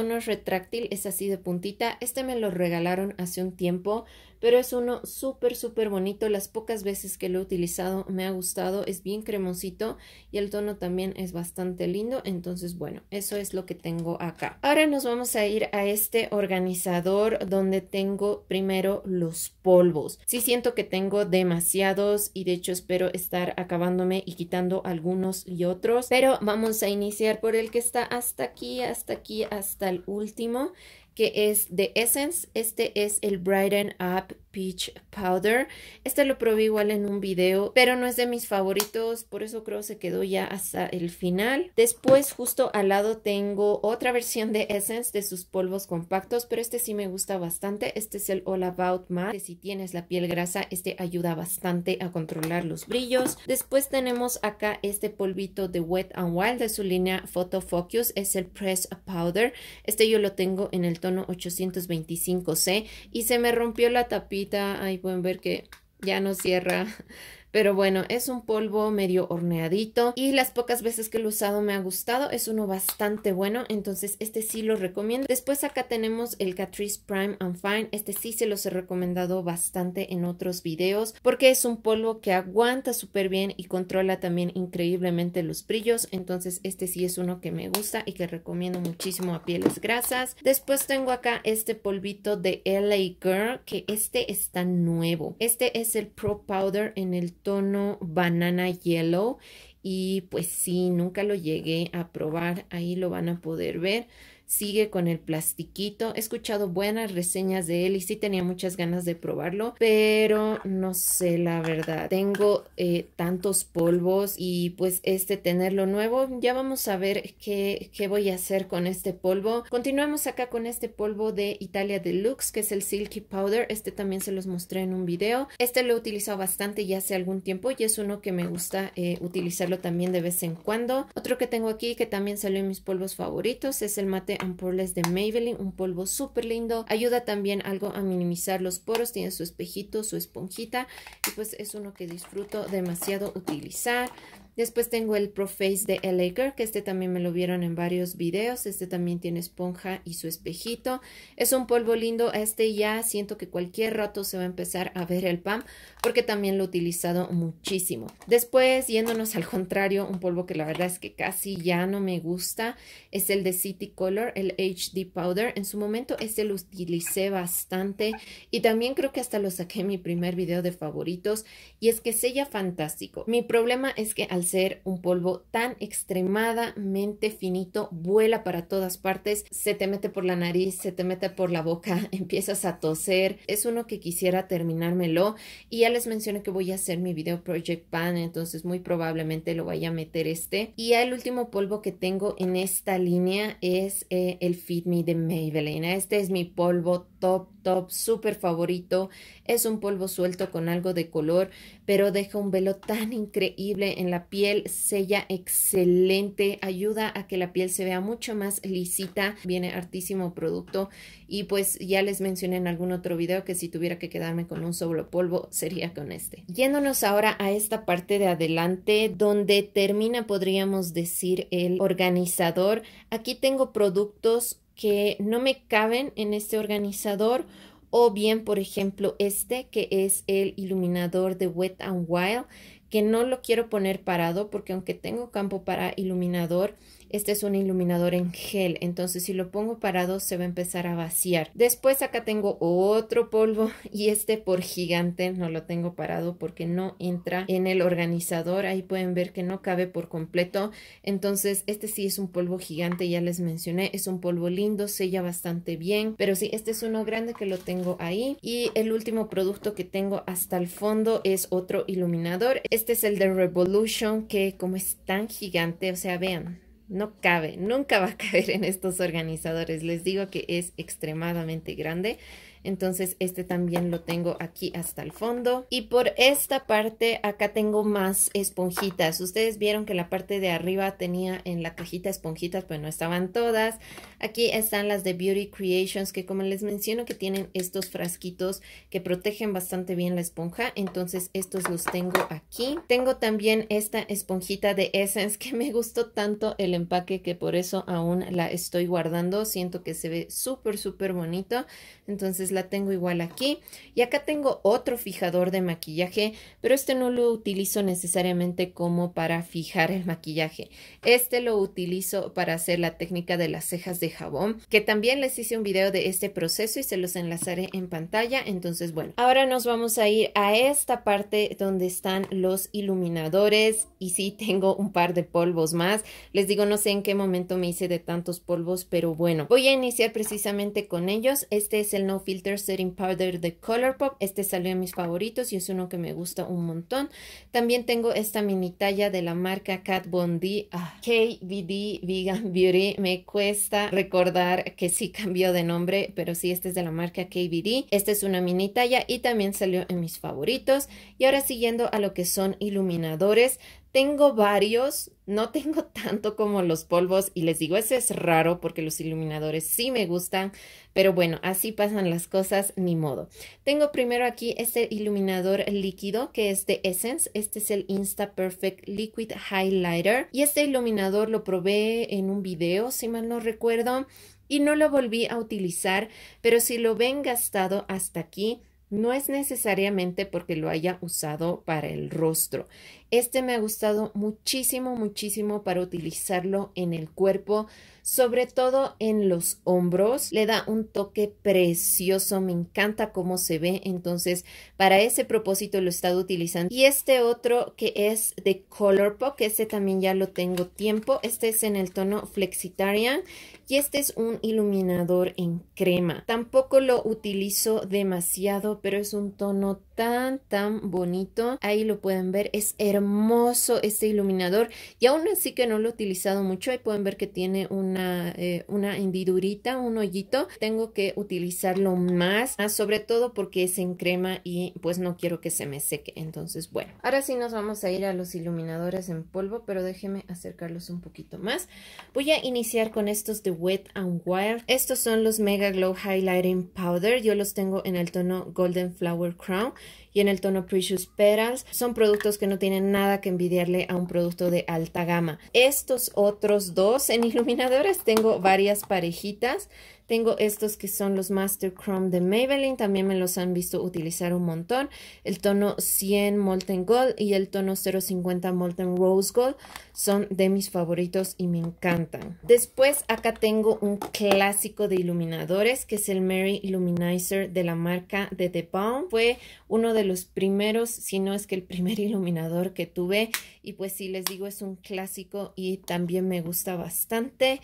no es retráctil, es así de puntita. Este me lo regalaron hace un tiempo, pero es uno súper, súper bonito. Las pocas veces que lo he utilizado me ha gustado, es bien cremosito y el tono también es bastante lindo. Entonces, bueno, eso es lo que tengo acá. Ahora nos vamos a ir a este organizador donde tengo primero los polvos. Sí siento que tengo demasiados y de hecho espero estar acabándome y quitando algunos y otros, pero vamos a iniciar por el que está hasta aquí, hasta aquí, hasta el último que es de Essence. Este es el Brighten Up Peach Powder. Este lo probé igual en un video, pero no es de mis favoritos, por eso creo se quedó ya hasta el final. Después, justo al lado tengo otra versión de Essence de sus polvos compactos, pero este sí me gusta bastante. Este es el All About Matte. Si tienes la piel grasa, este ayuda bastante a controlar los brillos. Después tenemos acá este polvito de Wet and Wild de su línea Photo Focus. Es el Press Powder. Este yo lo tengo en el tono 825C y se me rompió la tapita ahí pueden ver que ya no cierra pero bueno, es un polvo medio horneadito y las pocas veces que lo he usado me ha gustado. Es uno bastante bueno, entonces este sí lo recomiendo. Después acá tenemos el Catrice Prime and Fine. Este sí se los he recomendado bastante en otros videos porque es un polvo que aguanta súper bien y controla también increíblemente los brillos. Entonces este sí es uno que me gusta y que recomiendo muchísimo a pieles grasas. Después tengo acá este polvito de LA Girl que este está nuevo. Este es el Pro Powder en el tono banana yellow y pues sí, nunca lo llegué a probar, ahí lo van a poder ver, sigue con el plastiquito. He escuchado buenas reseñas de él y sí tenía muchas ganas de probarlo, pero no sé la verdad. Tengo eh, tantos polvos y pues este tenerlo nuevo. Ya vamos a ver qué, qué voy a hacer con este polvo. Continuamos acá con este polvo de Italia Deluxe, que es el Silky Powder. Este también se los mostré en un video. Este lo he utilizado bastante ya hace algún tiempo y es uno que me gusta eh, utilizarlo también de vez en cuando. Otro que tengo aquí que también salió en mis polvos favoritos es el mate and de Maybelline, un polvo súper lindo. Ayuda también algo a minimizar los poros, tiene su espejito, su esponjita y pues es uno que disfruto demasiado utilizar. Después tengo el Face de L.A. que este también me lo vieron en varios videos. Este también tiene esponja y su espejito. Es un polvo lindo. Este ya siento que cualquier rato se va a empezar a ver el PAM, porque también lo he utilizado muchísimo. Después, yéndonos al contrario, un polvo que la verdad es que casi ya no me gusta, es el de City Color, el HD Powder. En su momento este lo utilicé bastante y también creo que hasta lo saqué en mi primer video de favoritos y es que sella fantástico. Mi problema es que al un polvo tan extremadamente finito, vuela para todas partes, se te mete por la nariz, se te mete por la boca, empiezas a toser. Es uno que quisiera terminármelo y ya les mencioné que voy a hacer mi video Project Pan, entonces muy probablemente lo vaya a meter este. Y el último polvo que tengo en esta línea es eh, el Fit Me de Maybelline. Este es mi polvo top top súper favorito. Es un polvo suelto con algo de color, pero deja un velo tan increíble en la piel, sella excelente, ayuda a que la piel se vea mucho más lisita. Viene hartísimo producto y pues ya les mencioné en algún otro video que si tuviera que quedarme con un solo polvo sería con este. Yéndonos ahora a esta parte de adelante donde termina podríamos decir el organizador. Aquí tengo productos que no me caben en este organizador o bien, por ejemplo, este que es el iluminador de Wet and Wild, que no lo quiero poner parado porque aunque tengo campo para iluminador, este es un iluminador en gel, entonces si lo pongo parado se va a empezar a vaciar. Después acá tengo otro polvo y este por gigante no lo tengo parado porque no entra en el organizador. Ahí pueden ver que no cabe por completo. Entonces este sí es un polvo gigante, ya les mencioné. Es un polvo lindo, sella bastante bien. Pero sí, este es uno grande que lo tengo ahí. Y el último producto que tengo hasta el fondo es otro iluminador. Este es el de Revolution que como es tan gigante, o sea, vean no cabe, nunca va a caer en estos organizadores. Les digo que es extremadamente grande. Entonces este también lo tengo aquí hasta el fondo. Y por esta parte acá tengo más esponjitas. Ustedes vieron que la parte de arriba tenía en la cajita esponjitas, pero no estaban todas. Aquí están las de Beauty Creations que como les menciono que tienen estos frasquitos que protegen bastante bien la esponja. Entonces estos los tengo aquí. Tengo también esta esponjita de Essence que me gustó tanto el empaque que por eso aún la estoy guardando. Siento que se ve súper, súper bonito. Entonces pues la tengo igual aquí. Y acá tengo otro fijador de maquillaje, pero este no lo utilizo necesariamente como para fijar el maquillaje. Este lo utilizo para hacer la técnica de las cejas de jabón, que también les hice un video de este proceso y se los enlazaré en pantalla. Entonces, bueno, ahora nos vamos a ir a esta parte donde están los iluminadores. Y si tengo un par de polvos más. Les digo, no sé en qué momento me hice de tantos polvos, pero bueno, voy a iniciar precisamente con ellos. Este es el No Setting Powder de Colourpop. Este salió en mis favoritos y es uno que me gusta un montón. También tengo esta mini talla de la marca Kat Von KVD ah, Vegan Beauty. Me cuesta recordar que sí cambió de nombre, pero sí, este es de la marca KVD. Esta es una mini talla y también salió en mis favoritos. Y ahora siguiendo a lo que son iluminadores. Tengo varios, no tengo tanto como los polvos y les digo, ese es raro porque los iluminadores sí me gustan, pero bueno, así pasan las cosas, ni modo. Tengo primero aquí este iluminador líquido que es de Essence, este es el Insta Perfect Liquid Highlighter y este iluminador lo probé en un video, si mal no recuerdo, y no lo volví a utilizar, pero si lo ven gastado hasta aquí, no es necesariamente porque lo haya usado para el rostro. Este me ha gustado muchísimo, muchísimo para utilizarlo en el cuerpo, sobre todo en los hombros. Le da un toque precioso, me encanta cómo se ve, entonces para ese propósito lo he estado utilizando. Y este otro que es de Colourpop, que este también ya lo tengo tiempo, este es en el tono Flexitarian y este es un iluminador en crema. Tampoco lo utilizo demasiado, pero es un tono tan, tan bonito. Ahí lo pueden ver, es hermoso hermoso este iluminador y aún así que no lo he utilizado mucho. Ahí pueden ver que tiene una, eh, una hendidurita, un hoyito. Tengo que utilizarlo más, sobre todo porque es en crema y pues no quiero que se me seque. Entonces, bueno, ahora sí nos vamos a ir a los iluminadores en polvo, pero déjenme acercarlos un poquito más. Voy a iniciar con estos de Wet and Wild. Estos son los Mega Glow Highlighting Powder. Yo los tengo en el tono Golden Flower Crown y en el tono Precious Petals. Son productos que no tienen nada que envidiarle a un producto de alta gama. Estos otros dos en iluminadores tengo varias parejitas. Tengo estos que son los Master Chrome de Maybelline, también me los han visto utilizar un montón. El tono 100 Molten Gold y el tono 050 Molten Rose Gold son de mis favoritos y me encantan. Después acá tengo un clásico de iluminadores que es el Mary Illuminizer de la marca de The Balm. Fue uno de los primeros, si no es que el primer iluminador que tuve y pues si les digo es un clásico y también me gusta bastante.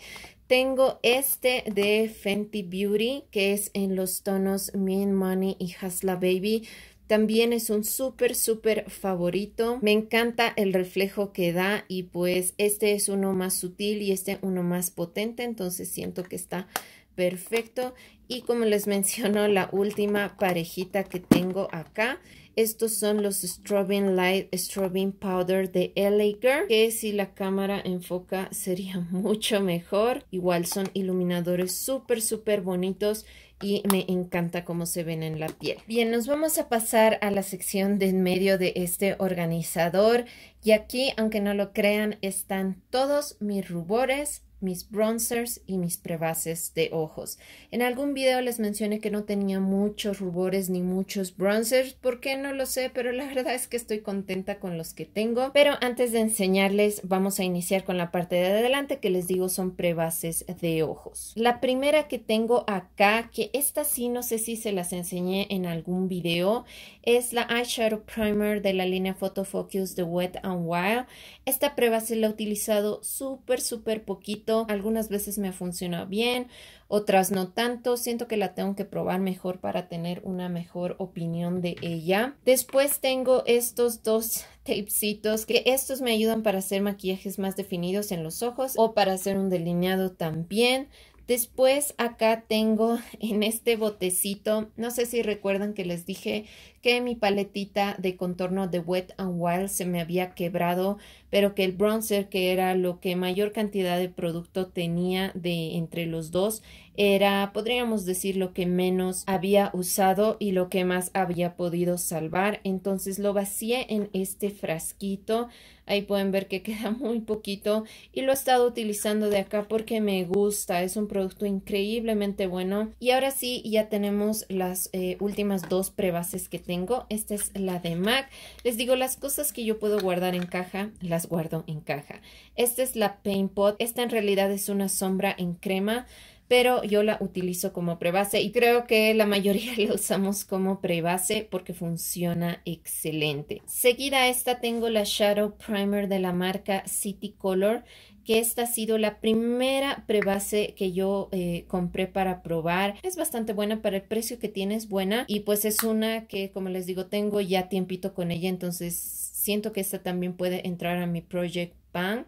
Tengo este de Fenty Beauty, que es en los tonos Mean Money y Hasla Baby. También es un súper, súper favorito. Me encanta el reflejo que da y pues este es uno más sutil y este uno más potente. Entonces siento que está perfecto. Y como les menciono, la última parejita que tengo acá estos son los strobing light, strobing powder de LA Girl, que si la cámara enfoca sería mucho mejor. Igual son iluminadores súper, súper bonitos y me encanta cómo se ven en la piel. Bien, nos vamos a pasar a la sección de en medio de este organizador y aquí, aunque no lo crean, están todos mis rubores mis bronzers y mis prebases de ojos. En algún video les mencioné que no tenía muchos rubores ni muchos bronzers, ¿por qué no lo sé? Pero la verdad es que estoy contenta con los que tengo. Pero antes de enseñarles vamos a iniciar con la parte de adelante que les digo son prebases de ojos. La primera que tengo acá, que esta sí no sé si se las enseñé en algún video, es la Eyeshadow Primer de la línea Photo Focus de Wet and Wild. Esta prebase la he utilizado súper súper poquito algunas veces me funciona bien, otras no tanto. Siento que la tengo que probar mejor para tener una mejor opinión de ella. Después tengo estos dos tapecitos que estos me ayudan para hacer maquillajes más definidos en los ojos o para hacer un delineado también. Después acá tengo en este botecito, no sé si recuerdan que les dije que mi paletita de contorno de Wet and Wild se me había quebrado, pero que el bronzer, que era lo que mayor cantidad de producto tenía de entre los dos, era, podríamos decir, lo que menos había usado y lo que más había podido salvar. Entonces lo vacié en este frasquito. Ahí pueden ver que queda muy poquito y lo he estado utilizando de acá porque me gusta. Es un producto increíblemente bueno. Y ahora sí, ya tenemos las eh, últimas dos prebases que tengo. Esta es la de MAC. Les digo, las cosas que yo puedo guardar en caja, las guardo en caja. Esta es la Paint Pot. Esta en realidad es una sombra en crema pero yo la utilizo como prebase y creo que la mayoría la usamos como prebase porque funciona excelente. Seguida a esta tengo la Shadow Primer de la marca City Color que esta ha sido la primera prebase que yo eh, compré para probar. Es bastante buena para el precio que tiene, es buena y pues es una que como les digo tengo ya tiempito con ella entonces siento que esta también puede entrar a mi project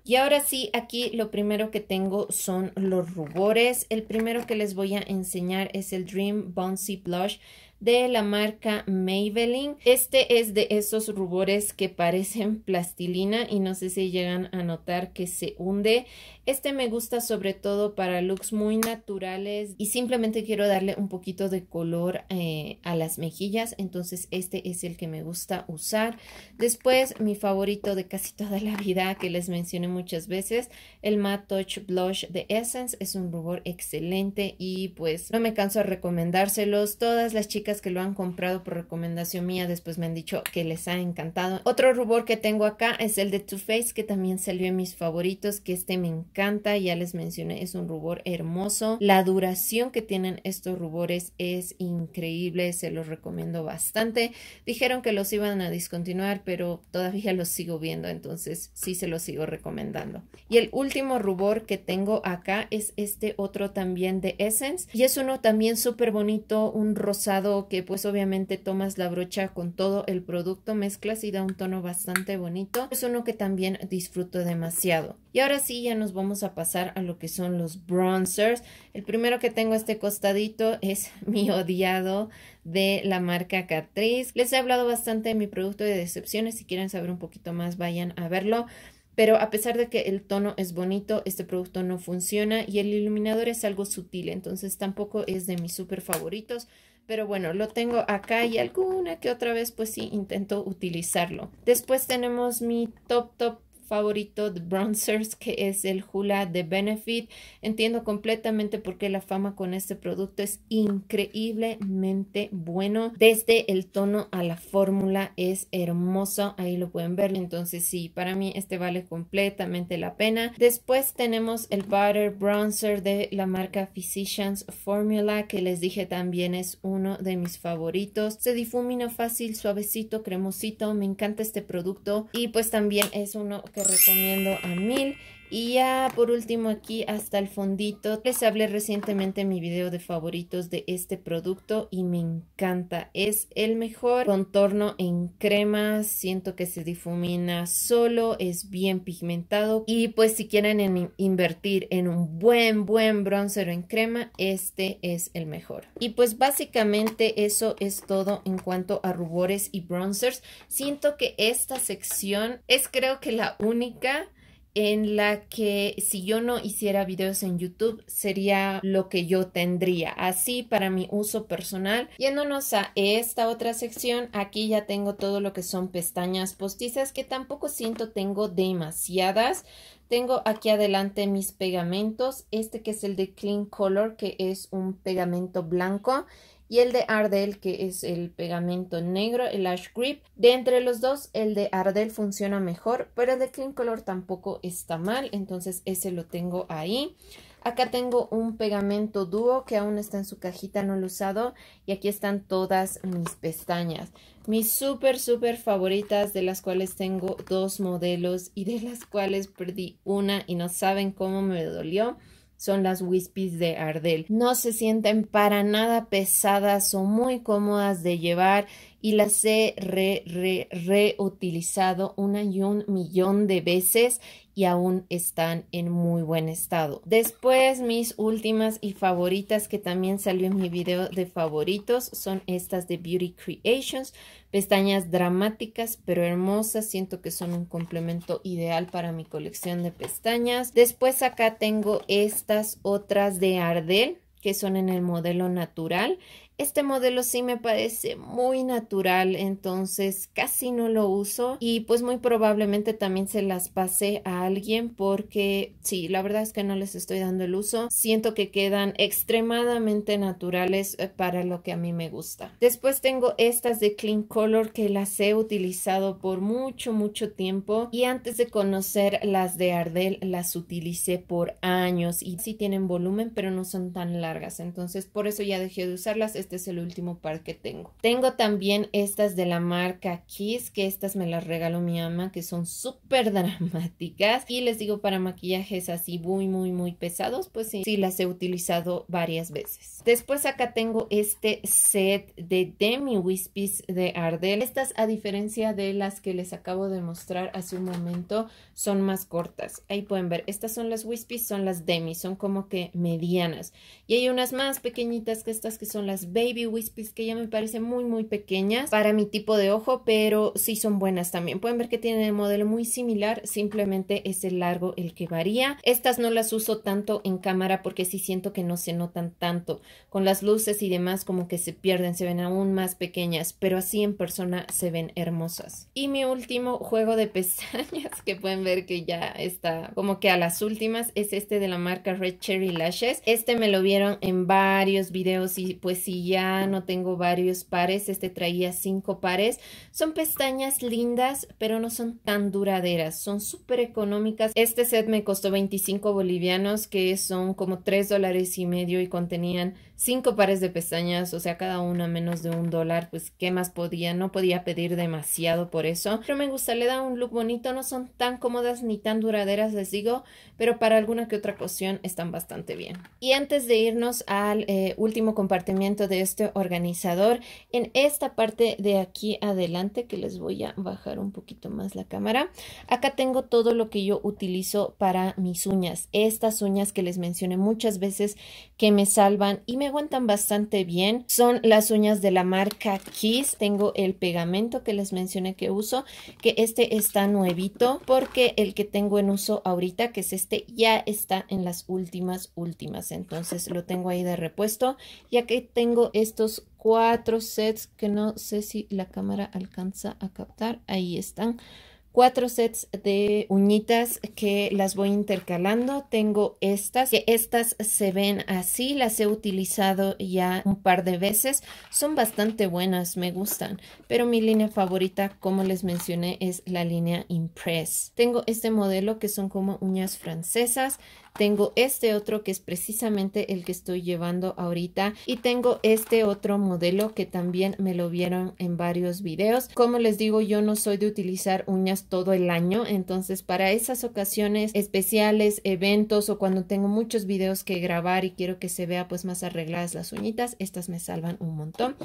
y ahora sí, aquí lo primero que tengo son los rubores. El primero que les voy a enseñar es el Dream Bouncy Blush de la marca Maybelline. Este es de esos rubores que parecen plastilina y no sé si llegan a notar que se hunde. Este me gusta sobre todo para looks muy naturales y simplemente quiero darle un poquito de color eh, a las mejillas. Entonces este es el que me gusta usar. Después mi favorito de casi toda la vida que les mencioné muchas veces, el Matte Touch Blush de Essence. Es un rubor excelente y pues no me canso de recomendárselos. Todas las chicas que lo han comprado por recomendación mía después me han dicho que les ha encantado. Otro rubor que tengo acá es el de Too Faced que también salió en mis favoritos, que este me encanta, ya les mencioné, es un rubor hermoso. La duración que tienen estos rubores es increíble, se los recomiendo bastante. Dijeron que los iban a discontinuar, pero todavía los sigo viendo, entonces sí se los sigo recomendando. Y el último rubor que tengo acá es este otro también de Essence y es uno también súper bonito, un rosado que pues obviamente tomas la brocha con todo el producto, mezclas y da un tono bastante bonito. Es uno que también disfruto demasiado. Y ahora sí ya nos vamos a pasar a lo que son los bronzers. El primero que tengo este costadito es mi odiado de la marca Catrice. Les he hablado bastante de mi producto de decepciones. Si quieren saber un poquito más vayan a verlo pero a pesar de que el tono es bonito, este producto no funciona y el iluminador es algo sutil, entonces tampoco es de mis super favoritos pero bueno, lo tengo acá y alguna que otra vez pues sí intento utilizarlo. Después tenemos mi top top favorito de Bronzers, que es el Hula de Benefit. Entiendo completamente por qué la fama con este producto es increíblemente bueno. Desde el tono a la fórmula es hermoso. Ahí lo pueden ver. Entonces sí, para mí este vale completamente la pena. Después tenemos el Butter Bronzer de la marca Physicians Formula, que les dije también es uno de mis favoritos. Se difumina fácil, suavecito, cremosito. Me encanta este producto. Y pues también es uno que recomiendo a mil y ya por último aquí hasta el fondito, les hablé recientemente en mi video de favoritos de este producto y me encanta. Es el mejor contorno en crema, siento que se difumina solo, es bien pigmentado y pues si quieren invertir en un buen buen bronzer en crema, este es el mejor. Y pues básicamente eso es todo en cuanto a rubores y bronzers. Siento que esta sección es creo que la única en la que si yo no hiciera videos en YouTube sería lo que yo tendría así para mi uso personal yéndonos a esta otra sección aquí ya tengo todo lo que son pestañas postizas que tampoco siento tengo demasiadas tengo aquí adelante mis pegamentos este que es el de clean color que es un pegamento blanco y el de Ardell, que es el pegamento negro, el Ash Grip. De entre los dos, el de Ardell funciona mejor, pero el de Clean Color tampoco está mal, entonces ese lo tengo ahí. Acá tengo un pegamento dúo que aún está en su cajita, no lo he usado. Y aquí están todas mis pestañas. Mis súper, súper favoritas, de las cuales tengo dos modelos y de las cuales perdí una y no saben cómo me dolió son las Wispies de Ardell. No se sienten para nada pesadas, o muy cómodas de llevar y las he reutilizado una y un millón de veces y aún están en muy buen estado. Después mis últimas y favoritas que también salió en mi video de favoritos son estas de Beauty Creations, pestañas dramáticas pero hermosas, siento que son un complemento ideal para mi colección de pestañas. Después acá tengo estas otras de Ardell que son en el modelo natural. Este modelo sí me parece muy natural, entonces casi no lo uso y pues muy probablemente también se las pase a alguien porque sí, la verdad es que no les estoy dando el uso. Siento que quedan extremadamente naturales eh, para lo que a mí me gusta. Después tengo estas de Clean Color que las he utilizado por mucho, mucho tiempo y antes de conocer las de Ardell las utilicé por años y sí tienen volumen pero no son tan largas, entonces por eso ya dejé de usarlas este es el último par que tengo. Tengo también estas de la marca Kiss, que estas me las regaló mi ama, que son súper dramáticas. Y les digo, para maquillajes así muy, muy, muy pesados, pues sí, sí las he utilizado varias veces. Después acá tengo este set de Demi Wispies de Ardell. Estas, a diferencia de las que les acabo de mostrar hace un momento, son más cortas. Ahí pueden ver, estas son las Wispies, son las Demi, son como que medianas. Y hay unas más pequeñitas que estas que son las Baby Wispies que ya me parecen muy muy pequeñas para mi tipo de ojo, pero sí son buenas también. Pueden ver que tienen el modelo muy similar, simplemente es el largo el que varía. Estas no las uso tanto en cámara porque sí siento que no se notan tanto. Con las luces y demás como que se pierden, se ven aún más pequeñas, pero así en persona se ven hermosas. Y mi último juego de pestañas que pueden ver que ya está como que a las últimas es este de la marca Red Cherry Lashes. Este me lo vieron en varios videos y pues sí ya no tengo varios pares, este traía cinco pares. Son pestañas lindas, pero no son tan duraderas, son súper económicas. Este set me costó 25 bolivianos, que son como 3 dólares y medio y contenían cinco pares de pestañas, o sea, cada una menos de un dólar, pues qué más podía, no podía pedir demasiado por eso. Pero me gusta, le da un look bonito, no son tan cómodas ni tan duraderas, les digo, pero para alguna que otra ocasión están bastante bien. Y antes de irnos al eh, último compartimiento de este organizador, en esta parte de aquí adelante, que les voy a bajar un poquito más la cámara, acá tengo todo lo que yo utilizo para mis uñas, estas uñas que les mencioné muchas veces que me salvan y me aguantan bastante bien. Son las uñas de la marca Kiss. Tengo el pegamento que les mencioné que uso, que este está nuevito porque el que tengo en uso ahorita, que es este, ya está en las últimas, últimas. Entonces lo tengo ahí de repuesto, ya que tengo estos cuatro sets que no sé si la cámara alcanza a captar. Ahí están cuatro sets de uñitas que las voy intercalando. Tengo estas, que estas se ven así, las he utilizado ya un par de veces. Son bastante buenas, me gustan, pero mi línea favorita, como les mencioné, es la línea Impress. Tengo este modelo que son como uñas francesas tengo este otro que es precisamente el que estoy llevando ahorita y tengo este otro modelo que también me lo vieron en varios videos. Como les digo, yo no soy de utilizar uñas todo el año, entonces para esas ocasiones especiales, eventos o cuando tengo muchos videos que grabar y quiero que se vea pues más arregladas las uñitas, estas me salvan un montón.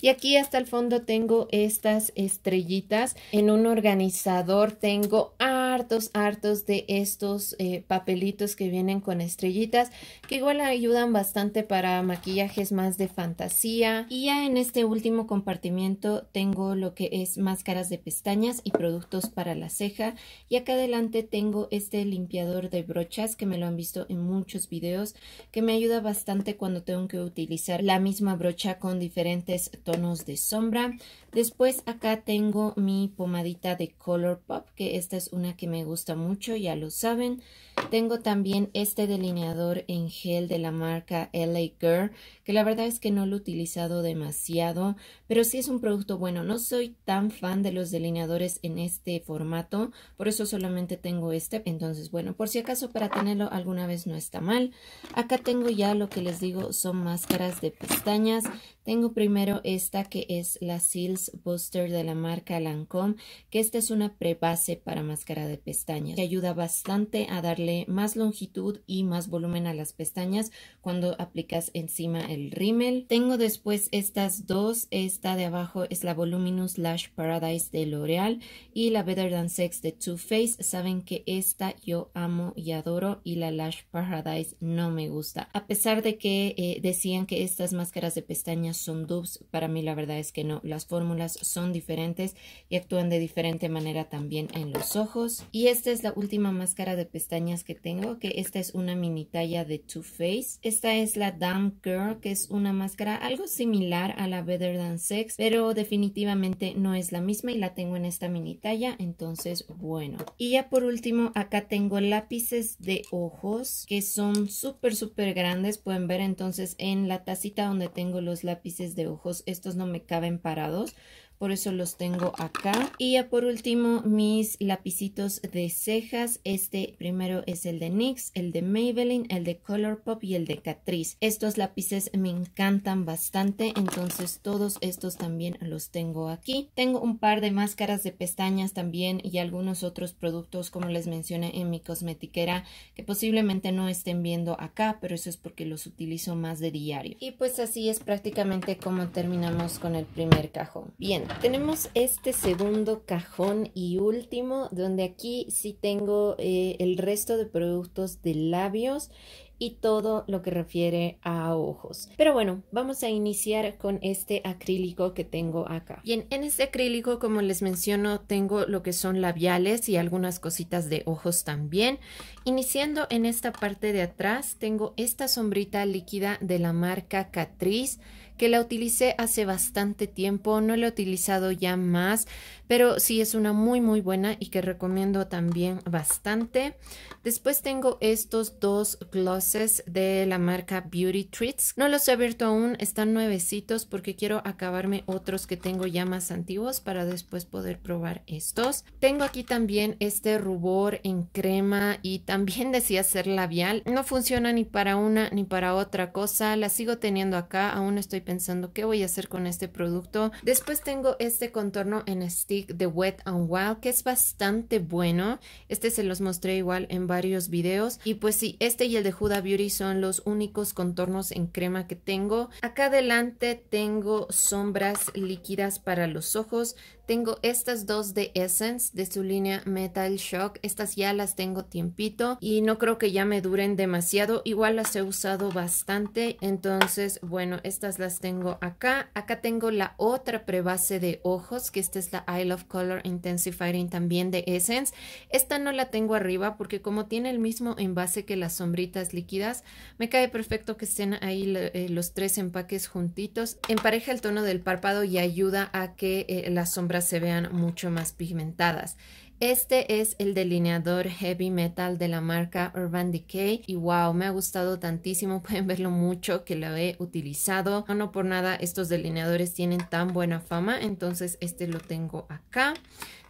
Y aquí hasta el fondo tengo estas estrellitas. En un organizador tengo hartos, hartos de estos eh, papelitos que vienen vienen con estrellitas que igual ayudan bastante para maquillajes más de fantasía. Y ya en este último compartimiento tengo lo que es máscaras de pestañas y productos para la ceja. Y acá adelante tengo este limpiador de brochas que me lo han visto en muchos videos que me ayuda bastante cuando tengo que utilizar la misma brocha con diferentes tonos de sombra. Después acá tengo mi pomadita de Colourpop, que esta es una que me gusta mucho, ya lo saben. Tengo también este delineador en gel de la marca LA Girl, que la verdad es que no lo he utilizado demasiado, pero sí es un producto bueno. No soy tan fan de los delineadores en este formato, por eso solamente tengo este. Entonces, bueno, por si acaso para tenerlo alguna vez no está mal. Acá tengo ya lo que les digo son máscaras de pestañas. Tengo primero esta que es la Seals Booster de la marca Lancome, que esta es una prebase para máscara de pestañas, que ayuda bastante a darle más longitud y más volumen a las pestañas cuando aplicas encima el rímel. Tengo después estas dos, esta de abajo es la Voluminous Lash Paradise de L'Oreal y la Better Than Sex de Too Faced. Saben que esta yo amo y adoro y la Lash Paradise no me gusta. A pesar de que eh, decían que estas máscaras de pestañas son dupes, para mí la verdad es que no. Las fórmulas son diferentes y actúan de diferente manera también en los ojos. Y esta es la última máscara de pestañas que tengo, que esta es una mini talla de Too Faced. Esta es la Damn Girl, que es una máscara algo similar a la Better Than Sex, pero definitivamente no es la misma y la tengo en esta mini talla, entonces bueno. Y ya por último, acá tengo lápices de ojos que son súper, súper grandes. Pueden ver entonces en la tacita donde tengo los lápices de ojos, estos no me caben parados, por eso los tengo acá. Y ya por último, mis lapicitos de cejas. Este primero es el de NYX, el de Maybelline, el de Colourpop y el de Catrice. Estos lápices me encantan bastante, entonces todos estos también los tengo aquí. Tengo un par de máscaras de pestañas también y algunos otros productos, como les mencioné en mi cosmetiquera, que posiblemente no estén viendo acá, pero eso es porque los utilizo más de diario. Y pues así es prácticamente como terminamos con el primer cajón. Bien, tenemos este segundo cajón y último, donde aquí sí tengo eh, el resto de productos de labios y todo lo que refiere a ojos. Pero bueno, vamos a iniciar con este acrílico que tengo acá. Bien, en este acrílico, como les menciono, tengo lo que son labiales y algunas cositas de ojos también. Iniciando en esta parte de atrás, tengo esta sombrita líquida de la marca Catrice que la utilicé hace bastante tiempo, no la he utilizado ya más, pero sí es una muy muy buena y que recomiendo también bastante. Después tengo estos dos glosses de la marca Beauty Treats. No los he abierto aún, están nuevecitos porque quiero acabarme otros que tengo ya más antiguos para después poder probar estos. Tengo aquí también este rubor en crema y también decía ser labial. No funciona ni para una ni para otra cosa. La sigo teniendo acá. Aún estoy pensando qué voy a hacer con este producto. Después tengo este contorno en estilo de Wet and Wild, que es bastante bueno. Este se los mostré igual en varios videos. Y pues sí, este y el de Huda Beauty son los únicos contornos en crema que tengo. Acá adelante tengo sombras líquidas para los ojos tengo estas dos de Essence de su línea Metal Shock. Estas ya las tengo tiempito y no creo que ya me duren demasiado. Igual las he usado bastante. Entonces, bueno, estas las tengo acá. Acá tengo la otra prebase de ojos, que esta es la I Love Color Intensifying también de Essence. Esta no la tengo arriba porque como tiene el mismo envase que las sombritas líquidas, me cae perfecto que estén ahí eh, los tres empaques juntitos. Empareja el tono del párpado y ayuda a que eh, las sombras se vean mucho más pigmentadas. Este es el delineador Heavy Metal de la marca Urban Decay y wow, me ha gustado tantísimo, pueden verlo mucho que lo he utilizado. No, no por nada estos delineadores tienen tan buena fama, entonces este lo tengo acá.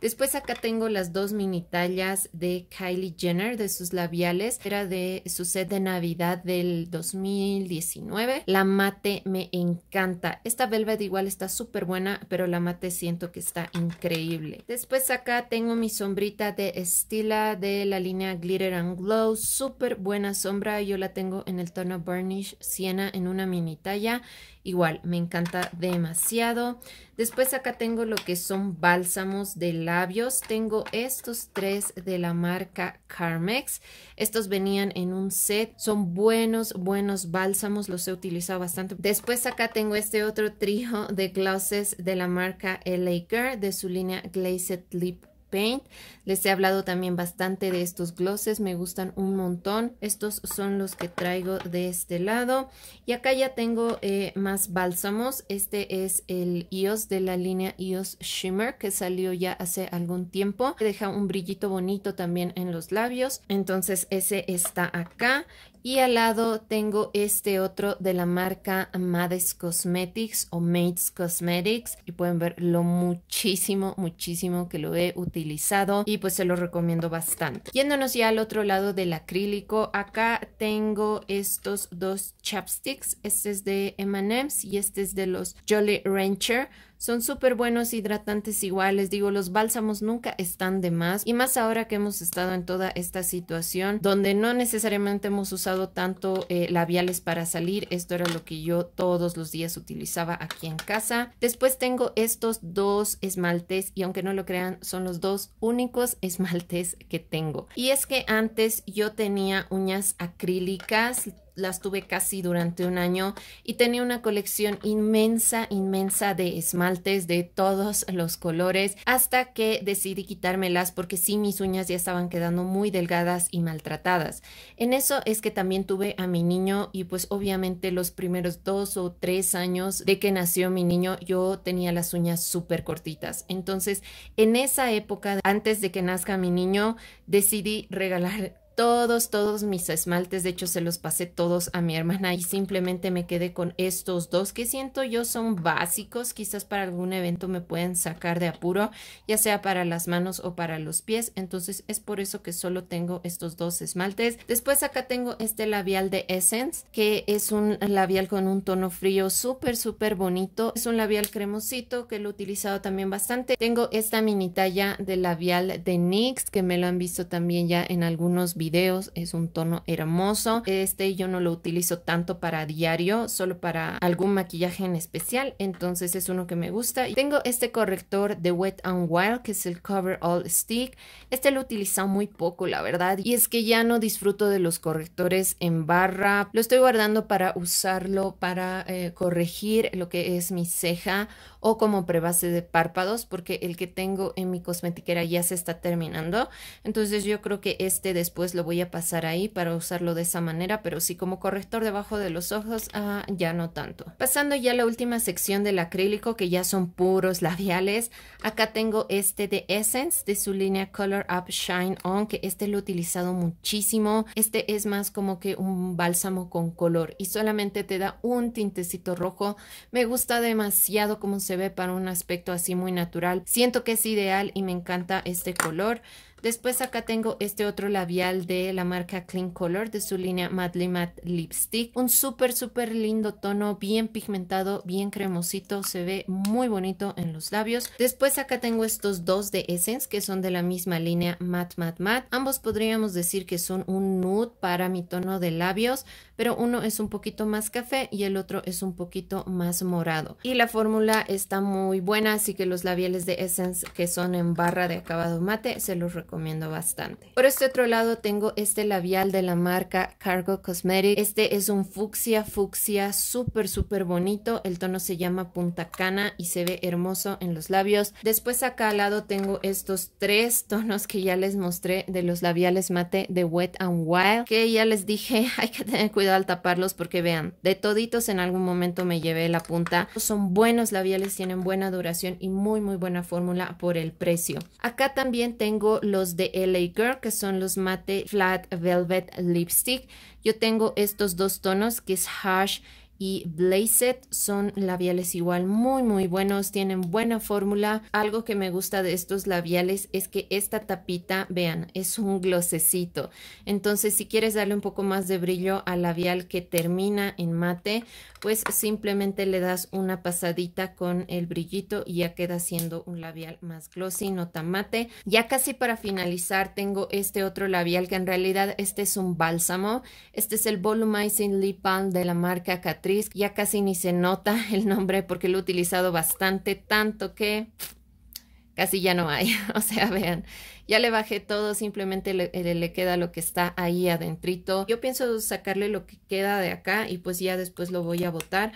Después acá tengo las dos mini tallas de Kylie Jenner de sus labiales. Era de su set de Navidad del 2019. La mate me encanta. Esta Velvet igual está súper buena, pero la mate siento que está increíble. Después acá tengo mi sombrita de Estila de la línea Glitter and Glow. Súper buena sombra. Yo la tengo en el tono Burnish siena en una mini talla Igual, me encanta demasiado. Después acá tengo lo que son bálsamos de labios. Tengo estos tres de la marca Carmex. Estos venían en un set. Son buenos, buenos bálsamos. Los he utilizado bastante. Después acá tengo este otro trío de glosses de la marca LA Girl e de su línea Glazed Lip les he hablado también bastante de estos glosses, me gustan un montón. Estos son los que traigo de este lado. Y acá ya tengo eh, más bálsamos. Este es el IOS de la línea EOS Shimmer que salió ya hace algún tiempo. Deja un brillito bonito también en los labios. Entonces ese está acá. Y al lado tengo este otro de la marca Mades Cosmetics o Mates Cosmetics. Y pueden ver lo muchísimo, muchísimo que lo he utilizado. Y pues se lo recomiendo bastante. Yéndonos ya al otro lado del acrílico. Acá tengo estos dos chapsticks. Este es de M&M's y este es de los Jolly Rancher. Son súper buenos hidratantes iguales, digo, los bálsamos nunca están de más y más ahora que hemos estado en toda esta situación donde no necesariamente hemos usado tanto eh, labiales para salir, esto era lo que yo todos los días utilizaba aquí en casa. Después tengo estos dos esmaltes y aunque no lo crean son los dos únicos esmaltes que tengo. Y es que antes yo tenía uñas acrílicas las tuve casi durante un año y tenía una colección inmensa, inmensa de esmaltes de todos los colores hasta que decidí quitármelas porque sí mis uñas ya estaban quedando muy delgadas y maltratadas. En eso es que también tuve a mi niño y pues obviamente los primeros dos o tres años de que nació mi niño yo tenía las uñas súper cortitas. Entonces en esa época, antes de que nazca mi niño, decidí regalar todos, todos mis esmaltes, de hecho se los pasé todos a mi hermana y simplemente me quedé con estos dos que siento yo son básicos, quizás para algún evento me pueden sacar de apuro, ya sea para las manos o para los pies, entonces es por eso que solo tengo estos dos esmaltes. Después acá tengo este labial de Essence, que es un labial con un tono frío súper, súper bonito, es un labial cremosito que lo he utilizado también bastante. Tengo esta mini talla de labial de NYX que me lo han visto también ya en algunos videos es un tono hermoso. Este yo no lo utilizo tanto para diario, solo para algún maquillaje en especial, entonces es uno que me gusta. Y Tengo este corrector de Wet and Wild, que es el Cover All Stick. Este lo he utilizado muy poco, la verdad, y es que ya no disfruto de los correctores en barra. Lo estoy guardando para usarlo para eh, corregir lo que es mi ceja o como prebase de párpados porque el que tengo en mi cosmetiquera ya se está terminando. Entonces yo creo que este después lo voy a pasar ahí para usarlo de esa manera, pero sí como corrector debajo de los ojos ah, ya no tanto. Pasando ya a la última sección del acrílico que ya son puros labiales. Acá tengo este de Essence de su línea Color Up Shine On que este lo he utilizado muchísimo. Este es más como que un bálsamo con color y solamente te da un tintecito rojo. Me gusta demasiado como se se ve para un aspecto así muy natural. Siento que es ideal y me encanta este color. Después acá tengo este otro labial de la marca Clean Color de su línea Madly Matte Lipstick. Un súper, súper lindo tono, bien pigmentado, bien cremosito. Se ve muy bonito en los labios. Después acá tengo estos dos de Essence que son de la misma línea Matte Matte Matte. Ambos podríamos decir que son un nude para mi tono de labios pero uno es un poquito más café y el otro es un poquito más morado. Y la fórmula está muy buena, así que los labiales de Essence que son en barra de acabado mate se los recomiendo bastante. Por este otro lado tengo este labial de la marca Cargo Cosmetic. Este es un fucsia, fucsia, súper, súper bonito. El tono se llama Punta Cana y se ve hermoso en los labios. Después acá al lado tengo estos tres tonos que ya les mostré de los labiales mate de Wet and Wild, que ya les dije hay que tener cuidado al taparlos porque vean, de toditos en algún momento me llevé la punta. Son buenos labiales, tienen buena duración y muy muy buena fórmula por el precio. Acá también tengo los de LA Girl que son los mate flat velvet lipstick. Yo tengo estos dos tonos que es Hush y Blazet son labiales igual muy muy buenos, tienen buena fórmula. Algo que me gusta de estos labiales es que esta tapita, vean, es un glosecito. Entonces si quieres darle un poco más de brillo al labial que termina en mate, pues simplemente le das una pasadita con el brillito y ya queda siendo un labial más glossy, no tan mate. Ya casi para finalizar tengo este otro labial que en realidad este es un bálsamo. Este es el Volumizing Lip Balm de la marca Cat ya casi ni se nota el nombre porque lo he utilizado bastante, tanto que casi ya no hay. O sea, vean, ya le bajé todo, simplemente le, eh, le, queda lo que está ahí adentrito. Yo pienso sacarle lo que queda de acá y pues ya después lo voy a botar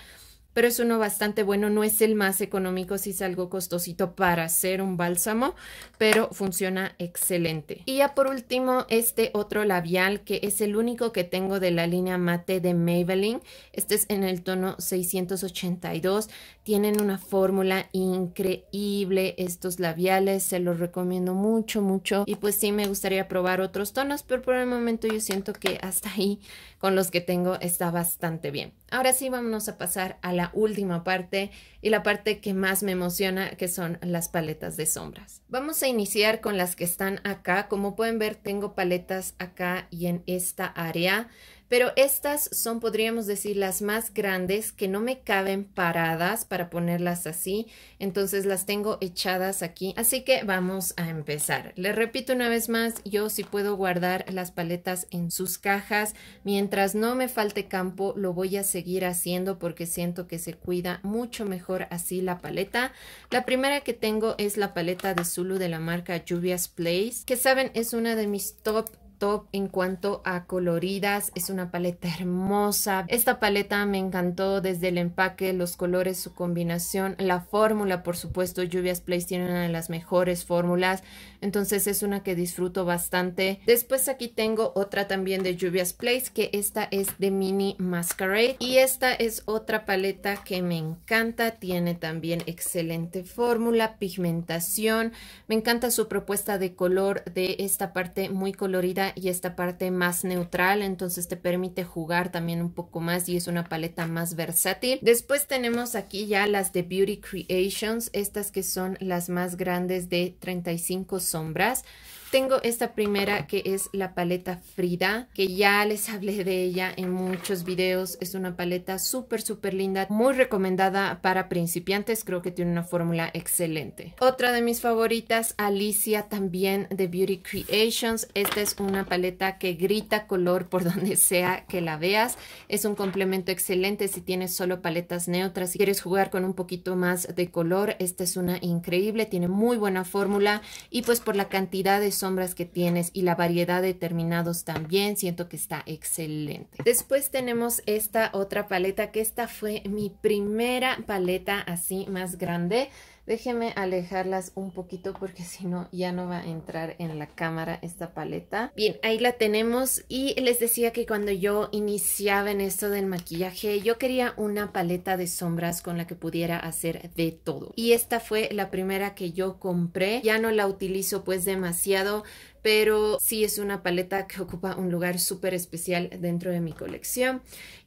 pero es uno bastante bueno, no es el más económico, si es algo costosito para hacer un bálsamo, pero funciona excelente. Y ya por último, este otro labial que es el único que tengo de la línea mate de Maybelline, este es en el tono 682, tienen una fórmula increíble estos labiales, se los recomiendo mucho, mucho, y pues sí me gustaría probar otros tonos, pero por el momento yo siento que hasta ahí con los que tengo está bastante bien. Ahora sí, vámonos a pasar a la última parte y la parte que más me emociona, que son las paletas de sombras. Vamos a iniciar con las que están acá. Como pueden ver, tengo paletas acá y en esta área. Pero estas son, podríamos decir, las más grandes que no me caben paradas para ponerlas así. Entonces las tengo echadas aquí. Así que vamos a empezar. Les repito una vez más, yo sí puedo guardar las paletas en sus cajas. Mientras no me falte campo, lo voy a seguir haciendo porque siento que se cuida mucho mejor así la paleta. La primera que tengo es la paleta de Zulu de la marca Lluvias Place, que saben es una de mis top top en cuanto a coloridas. Es una paleta hermosa. Esta paleta me encantó desde el empaque, los colores, su combinación, la fórmula, por supuesto. Lluvias Place tiene una de las mejores fórmulas entonces es una que disfruto bastante. Después aquí tengo otra también de Juvia's Place, que esta es de Mini Masquerade y esta es otra paleta que me encanta, tiene también excelente fórmula, pigmentación, me encanta su propuesta de color de esta parte muy colorida y esta parte más neutral, entonces te permite jugar también un poco más y es una paleta más versátil. Después tenemos aquí ya las de Beauty Creations, estas que son las más grandes de 35 sombras tengo esta primera que es la paleta Frida, que ya les hablé de ella en muchos videos. Es una paleta súper, súper linda, muy recomendada para principiantes. Creo que tiene una fórmula excelente. Otra de mis favoritas, Alicia, también de Beauty Creations. Esta es una paleta que grita color por donde sea que la veas. Es un complemento excelente si tienes solo paletas neutras. y quieres jugar con un poquito más de color, esta es una increíble. Tiene muy buena fórmula y pues por la cantidad de sombras que tienes y la variedad de terminados también, siento que está excelente. Después tenemos esta otra paleta, que esta fue mi primera paleta así más grande. Déjeme alejarlas un poquito porque si no ya no va a entrar en la cámara esta paleta. Bien, ahí la tenemos y les decía que cuando yo iniciaba en esto del maquillaje yo quería una paleta de sombras con la que pudiera hacer de todo. Y esta fue la primera que yo compré. Ya no la utilizo pues demasiado pero sí es una paleta que ocupa un lugar súper especial dentro de mi colección.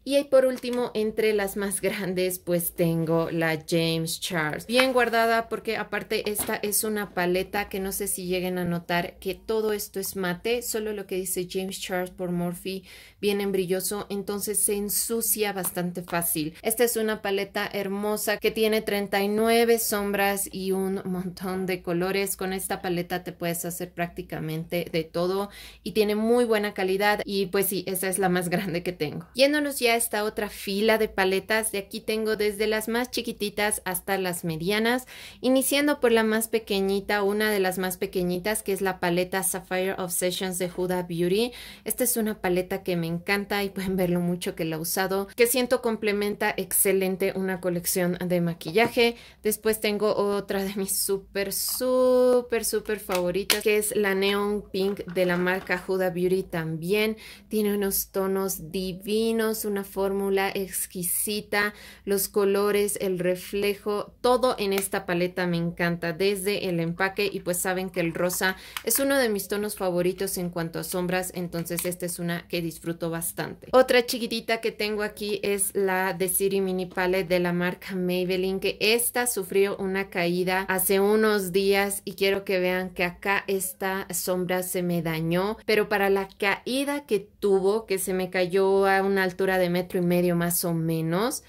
Y ahí por último, entre las más grandes, pues tengo la James Charles. Bien guardada porque aparte esta es una paleta que no sé si lleguen a notar que todo esto es mate. Solo lo que dice James Charles por Morphe viene en brilloso, entonces se ensucia bastante fácil. Esta es una paleta hermosa que tiene 39 sombras y un montón de colores. Con esta paleta te puedes hacer prácticamente de todo y tiene muy buena calidad y pues sí, esa es la más grande que tengo. Yéndonos ya a esta otra fila de paletas, de aquí tengo desde las más chiquititas hasta las medianas, iniciando por la más pequeñita, una de las más pequeñitas que es la paleta Sapphire Obsessions de Huda Beauty. Esta es una paleta que me encanta y pueden verlo mucho que la he usado, que siento complementa excelente una colección de maquillaje. Después tengo otra de mis súper, súper, súper favoritas que es la Neon Pink de la marca Huda Beauty también. Tiene unos tonos divinos, una fórmula exquisita, los colores, el reflejo, todo en esta paleta me encanta, desde el empaque y pues saben que el rosa es uno de mis tonos favoritos en cuanto a sombras, entonces esta es una que disfruto bastante. Otra chiquitita que tengo aquí es la de City Mini Palette de la marca Maybelline, que esta sufrió una caída hace unos días y quiero que vean que acá está sombra se me dañó, pero para la caída que tuvo, que se me cayó a una altura de metro y medio más o menos,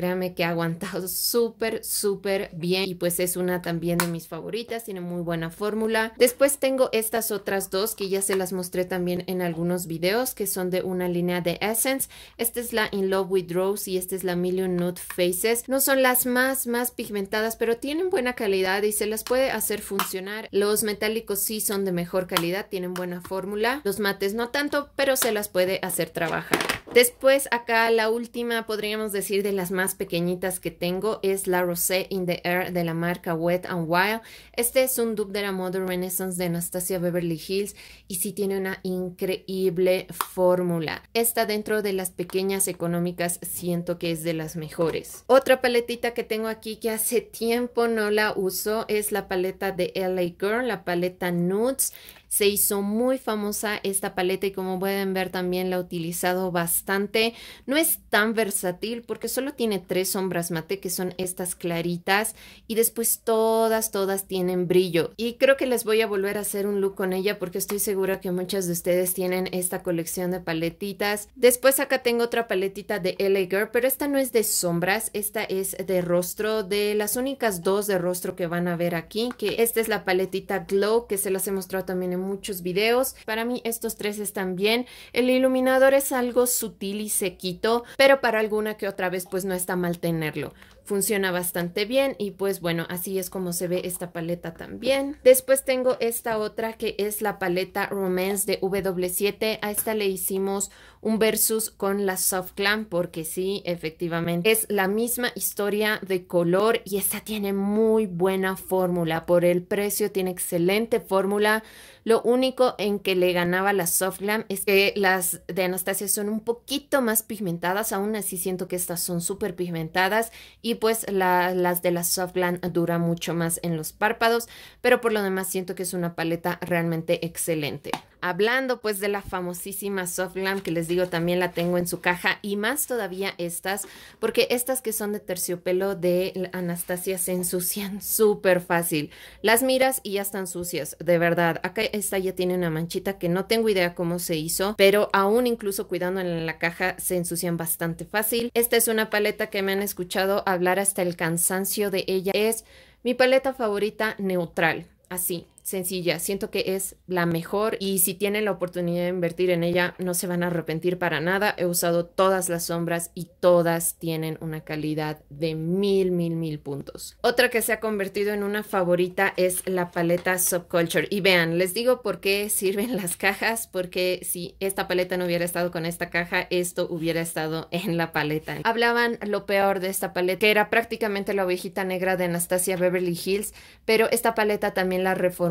Créanme que ha aguantado súper, súper bien y pues es una también de mis favoritas, tiene muy buena fórmula. Después tengo estas otras dos que ya se las mostré también en algunos videos que son de una línea de Essence. Esta es la In Love With Rose y esta es la Million Nude Faces. No son las más, más pigmentadas, pero tienen buena calidad y se las puede hacer funcionar. Los metálicos sí son de mejor calidad, tienen buena fórmula. Los mates no tanto, pero se las puede hacer trabajar. Después, acá la última, podríamos decir, de las más pequeñitas que tengo es la Rosé in the Air de la marca Wet and Wild. Este es un dupe de la Modern Renaissance de Anastasia Beverly Hills y sí tiene una increíble fórmula. Esta dentro de las pequeñas económicas siento que es de las mejores. Otra paletita que tengo aquí que hace tiempo no la uso es la paleta de LA Girl, la paleta Nudes. Se hizo muy famosa esta paleta y como pueden ver también la he utilizado bastante. No es tan versátil porque solo tiene tres sombras mate que son estas claritas y después todas, todas tienen brillo. Y creo que les voy a volver a hacer un look con ella porque estoy segura que muchas de ustedes tienen esta colección de paletitas. Después acá tengo otra paletita de LA Girl, pero esta no es de sombras, esta es de rostro, de las únicas dos de rostro que van a ver aquí, que esta es la paletita Glow que se las he mostrado también en muchos videos. Para mí estos tres están bien. El iluminador es algo sutil y sequito, pero para alguna que otra vez pues no está mal tenerlo funciona bastante bien y pues bueno, así es como se ve esta paleta también. Después tengo esta otra que es la paleta Romance de W7. A esta le hicimos un versus con la Soft Glam porque sí, efectivamente, es la misma historia de color y esta tiene muy buena fórmula. Por el precio tiene excelente fórmula. Lo único en que le ganaba la Soft Glam es que las de Anastasia son un poquito más pigmentadas. Aún así siento que estas son súper pigmentadas y pues las de la Soft dura mucho más en los párpados, pero por lo demás siento que es una paleta realmente excelente hablando pues de la famosísima Soft Softlam, que les digo también la tengo en su caja, y más todavía estas, porque estas que son de terciopelo de Anastasia se ensucian súper fácil. Las miras y ya están sucias, de verdad. Acá esta ya tiene una manchita que no tengo idea cómo se hizo, pero aún incluso cuidándola en la caja se ensucian bastante fácil. Esta es una paleta que me han escuchado hablar hasta el cansancio de ella. Es mi paleta favorita neutral, así, sencilla. Siento que es la mejor y si tienen la oportunidad de invertir en ella, no se van a arrepentir para nada. He usado todas las sombras y todas tienen una calidad de mil, mil, mil puntos. Otra que se ha convertido en una favorita es la paleta Subculture. Y vean, les digo por qué sirven las cajas, porque si esta paleta no hubiera estado con esta caja, esto hubiera estado en la paleta. Hablaban lo peor de esta paleta, que era prácticamente la ovejita negra de Anastasia Beverly Hills, pero esta paleta también la reformó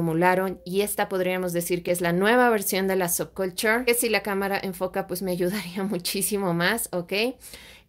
y esta podríamos decir que es la nueva versión de la subculture, que si la cámara enfoca pues me ayudaría muchísimo más, ¿ok?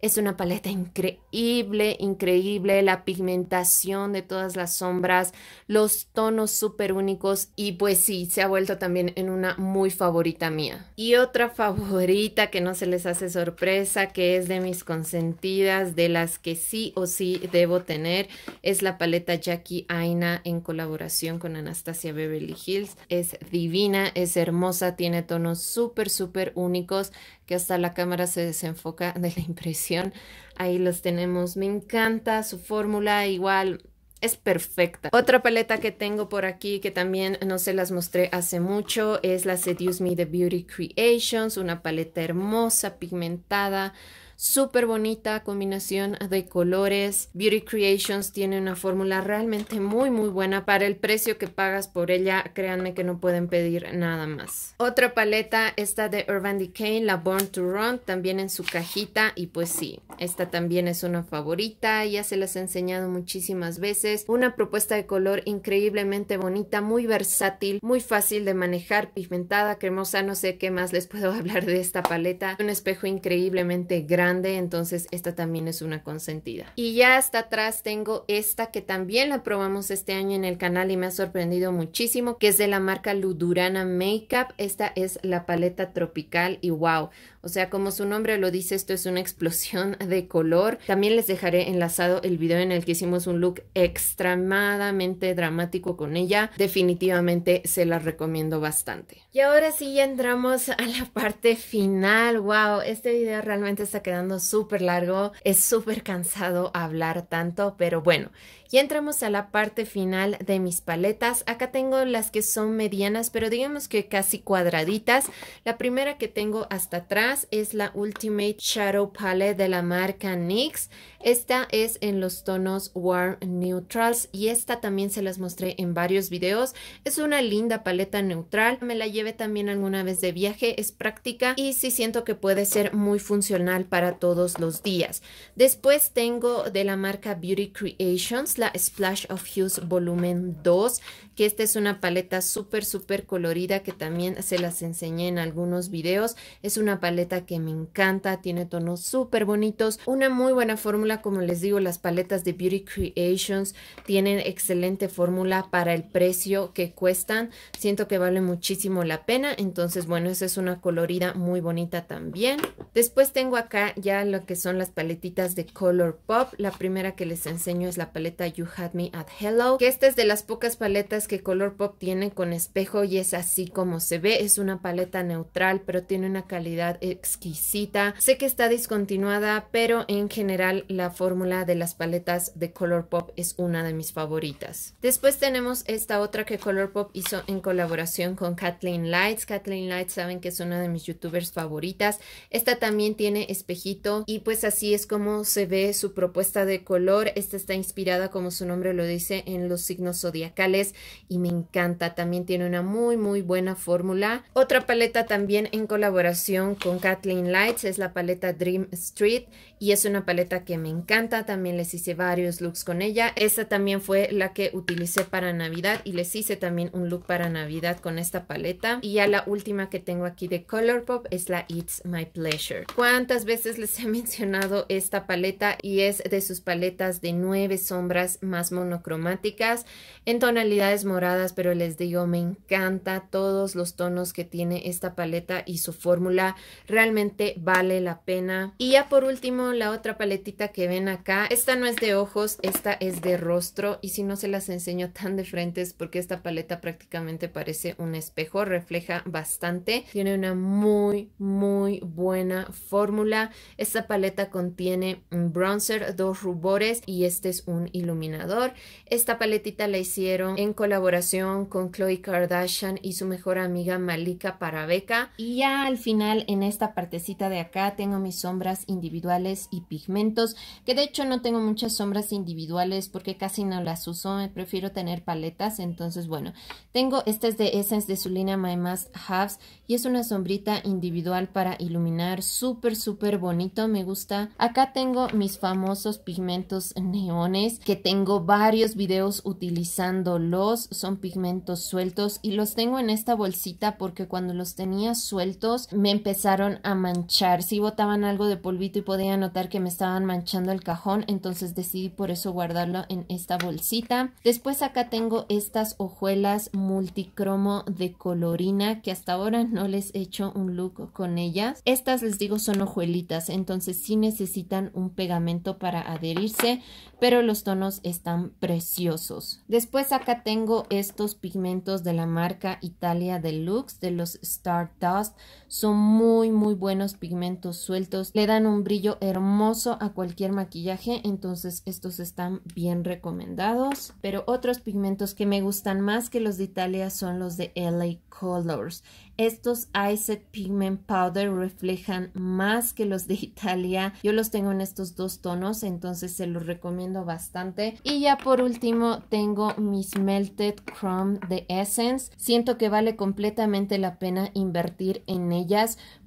Es una paleta increíble, increíble, la pigmentación de todas las sombras, los tonos súper únicos y pues sí, se ha vuelto también en una muy favorita mía. Y otra favorita que no se les hace sorpresa, que es de mis consentidas, de las que sí o sí debo tener, es la paleta Jackie Aina en colaboración con Anastasia Beverly Hills. Es divina, es hermosa, tiene tonos súper, súper únicos que hasta la cámara se desenfoca de la impresión. Ahí los tenemos. Me encanta su fórmula, igual es perfecta. Otra paleta que tengo por aquí que también no se las mostré hace mucho es la Seduce Me de Beauty Creations, una paleta hermosa, pigmentada, súper bonita combinación de colores. Beauty Creations tiene una fórmula realmente muy muy buena para el precio que pagas por ella. Créanme que no pueden pedir nada más. Otra paleta, esta de Urban Decay, la Born to Run, también en su cajita y pues sí, esta también es una favorita, ya se las he enseñado muchísimas veces. Una propuesta de color increíblemente bonita, muy versátil, muy fácil de manejar, pigmentada, cremosa, no sé qué más les puedo hablar de esta paleta. Un espejo increíblemente grande entonces esta también es una consentida. Y ya hasta atrás tengo esta que también la probamos este año en el canal y me ha sorprendido muchísimo, que es de la marca Ludurana Makeup. Esta es la paleta tropical y wow, o sea, como su nombre lo dice, esto es una explosión de color. También les dejaré enlazado el video en el que hicimos un look extremadamente dramático con ella. Definitivamente se la recomiendo bastante. Y ahora sí ya entramos a la parte final. Wow, este video realmente está quedando súper largo. Es súper cansado hablar tanto, pero bueno. Y entramos a la parte final de mis paletas. Acá tengo las que son medianas, pero digamos que casi cuadraditas. La primera que tengo hasta atrás es la Ultimate Shadow Palette de la marca NYX. Esta es en los tonos Warm Neutrals y esta también se las mostré en varios videos. Es una linda paleta neutral. Me la llevé también alguna vez de viaje. Es práctica y sí siento que puede ser muy funcional para todos los días. Después tengo de la marca Beauty Creations la Splash of Hues Volumen 2 que esta es una paleta súper súper colorida que también se las enseñé en algunos videos. Es una paleta que me encanta. Tiene tonos súper bonitos. Una muy buena fórmula como les digo, las paletas de Beauty Creations tienen excelente fórmula para el precio que cuestan. Siento que vale muchísimo la pena. Entonces, bueno, esa es una colorida muy bonita también. Después tengo acá ya lo que son las paletitas de Color Pop. La primera que les enseño es la paleta You Had Me at Hello, que esta es de las pocas paletas que Color Pop tiene con espejo y es así como se ve. Es una paleta neutral, pero tiene una calidad exquisita. Sé que está discontinuada, pero en general la fórmula de las paletas de Colourpop es una de mis favoritas. Después tenemos esta otra que Colourpop hizo en colaboración con Kathleen Lights. Kathleen Lights saben que es una de mis youtubers favoritas. Esta también tiene espejito y pues así es como se ve su propuesta de color. Esta está inspirada, como su nombre lo dice, en los signos zodiacales y me encanta. También tiene una muy muy buena fórmula. Otra paleta también en colaboración con Kathleen Lights es la paleta Dream Street y es una paleta que me encanta, también les hice varios looks con ella. Esta también fue la que utilicé para Navidad y les hice también un look para Navidad con esta paleta. Y ya la última que tengo aquí de Colourpop es la It's My Pleasure. ¿Cuántas veces les he mencionado esta paleta? Y es de sus paletas de nueve sombras más monocromáticas en tonalidades moradas, pero les digo, me encanta todos los tonos que tiene esta paleta y su fórmula. Realmente vale la pena. Y ya por último la otra paletita que ven acá. Esta no es de ojos, esta es de rostro. Y si no se las enseño tan de frente es porque esta paleta prácticamente parece un espejo. Refleja bastante. Tiene una muy, muy buena fórmula. Esta paleta contiene un bronzer, dos rubores y este es un iluminador. Esta paletita la hicieron en colaboración con Khloe Kardashian y su mejor amiga Malika Parabeca. Y ya al final en esta partecita de acá tengo mis sombras individuales y pigmentos, que de hecho no tengo muchas sombras individuales porque casi no las uso, me eh, prefiero tener paletas, entonces bueno, tengo, estas de Essence de su línea My Must Haves, y es una sombrita individual para iluminar súper súper bonito me gusta acá tengo mis famosos pigmentos neones que tengo varios videos utilizándolos son pigmentos sueltos y los tengo en esta bolsita porque cuando los tenía sueltos me empezaron a manchar si botaban algo de polvito y podía notar que me estaban manchando el cajón entonces decidí por eso guardarlo en esta bolsita después acá tengo estas hojuelas multicromo de colorina que hasta ahora no no les he hecho un look con ellas. Estas les digo son hojuelitas, entonces sí necesitan un pegamento para adherirse, pero los tonos están preciosos. Después acá tengo estos pigmentos de la marca Italia Deluxe de los Stardust son muy muy buenos pigmentos sueltos, le dan un brillo hermoso a cualquier maquillaje, entonces estos están bien recomendados. Pero otros pigmentos que me gustan más que los de Italia son los de LA Colors. Estos set Pigment Powder reflejan más que los de Italia. Yo los tengo en estos dos tonos, entonces se los recomiendo bastante. Y ya por último tengo mis Melted Chrome de Essence. Siento que vale completamente la pena invertir en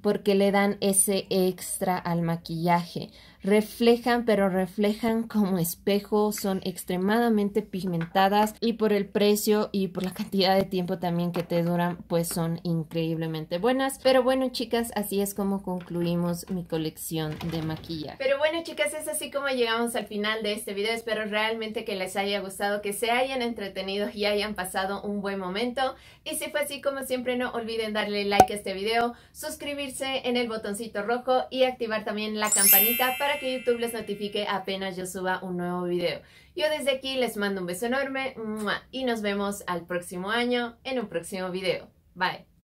porque le dan ese extra al maquillaje reflejan, pero reflejan como espejo, son extremadamente pigmentadas y por el precio y por la cantidad de tiempo también que te duran, pues son increíblemente buenas. Pero bueno, chicas, así es como concluimos mi colección de maquillaje. Pero bueno, chicas, es así como llegamos al final de este video. Espero realmente que les haya gustado, que se hayan entretenido y hayan pasado un buen momento. Y si fue así, como siempre, no olviden darle like a este video, suscribirse en el botoncito rojo y activar también la campanita para que YouTube les notifique apenas yo suba un nuevo video. Yo desde aquí les mando un beso enorme y nos vemos al próximo año en un próximo video. Bye.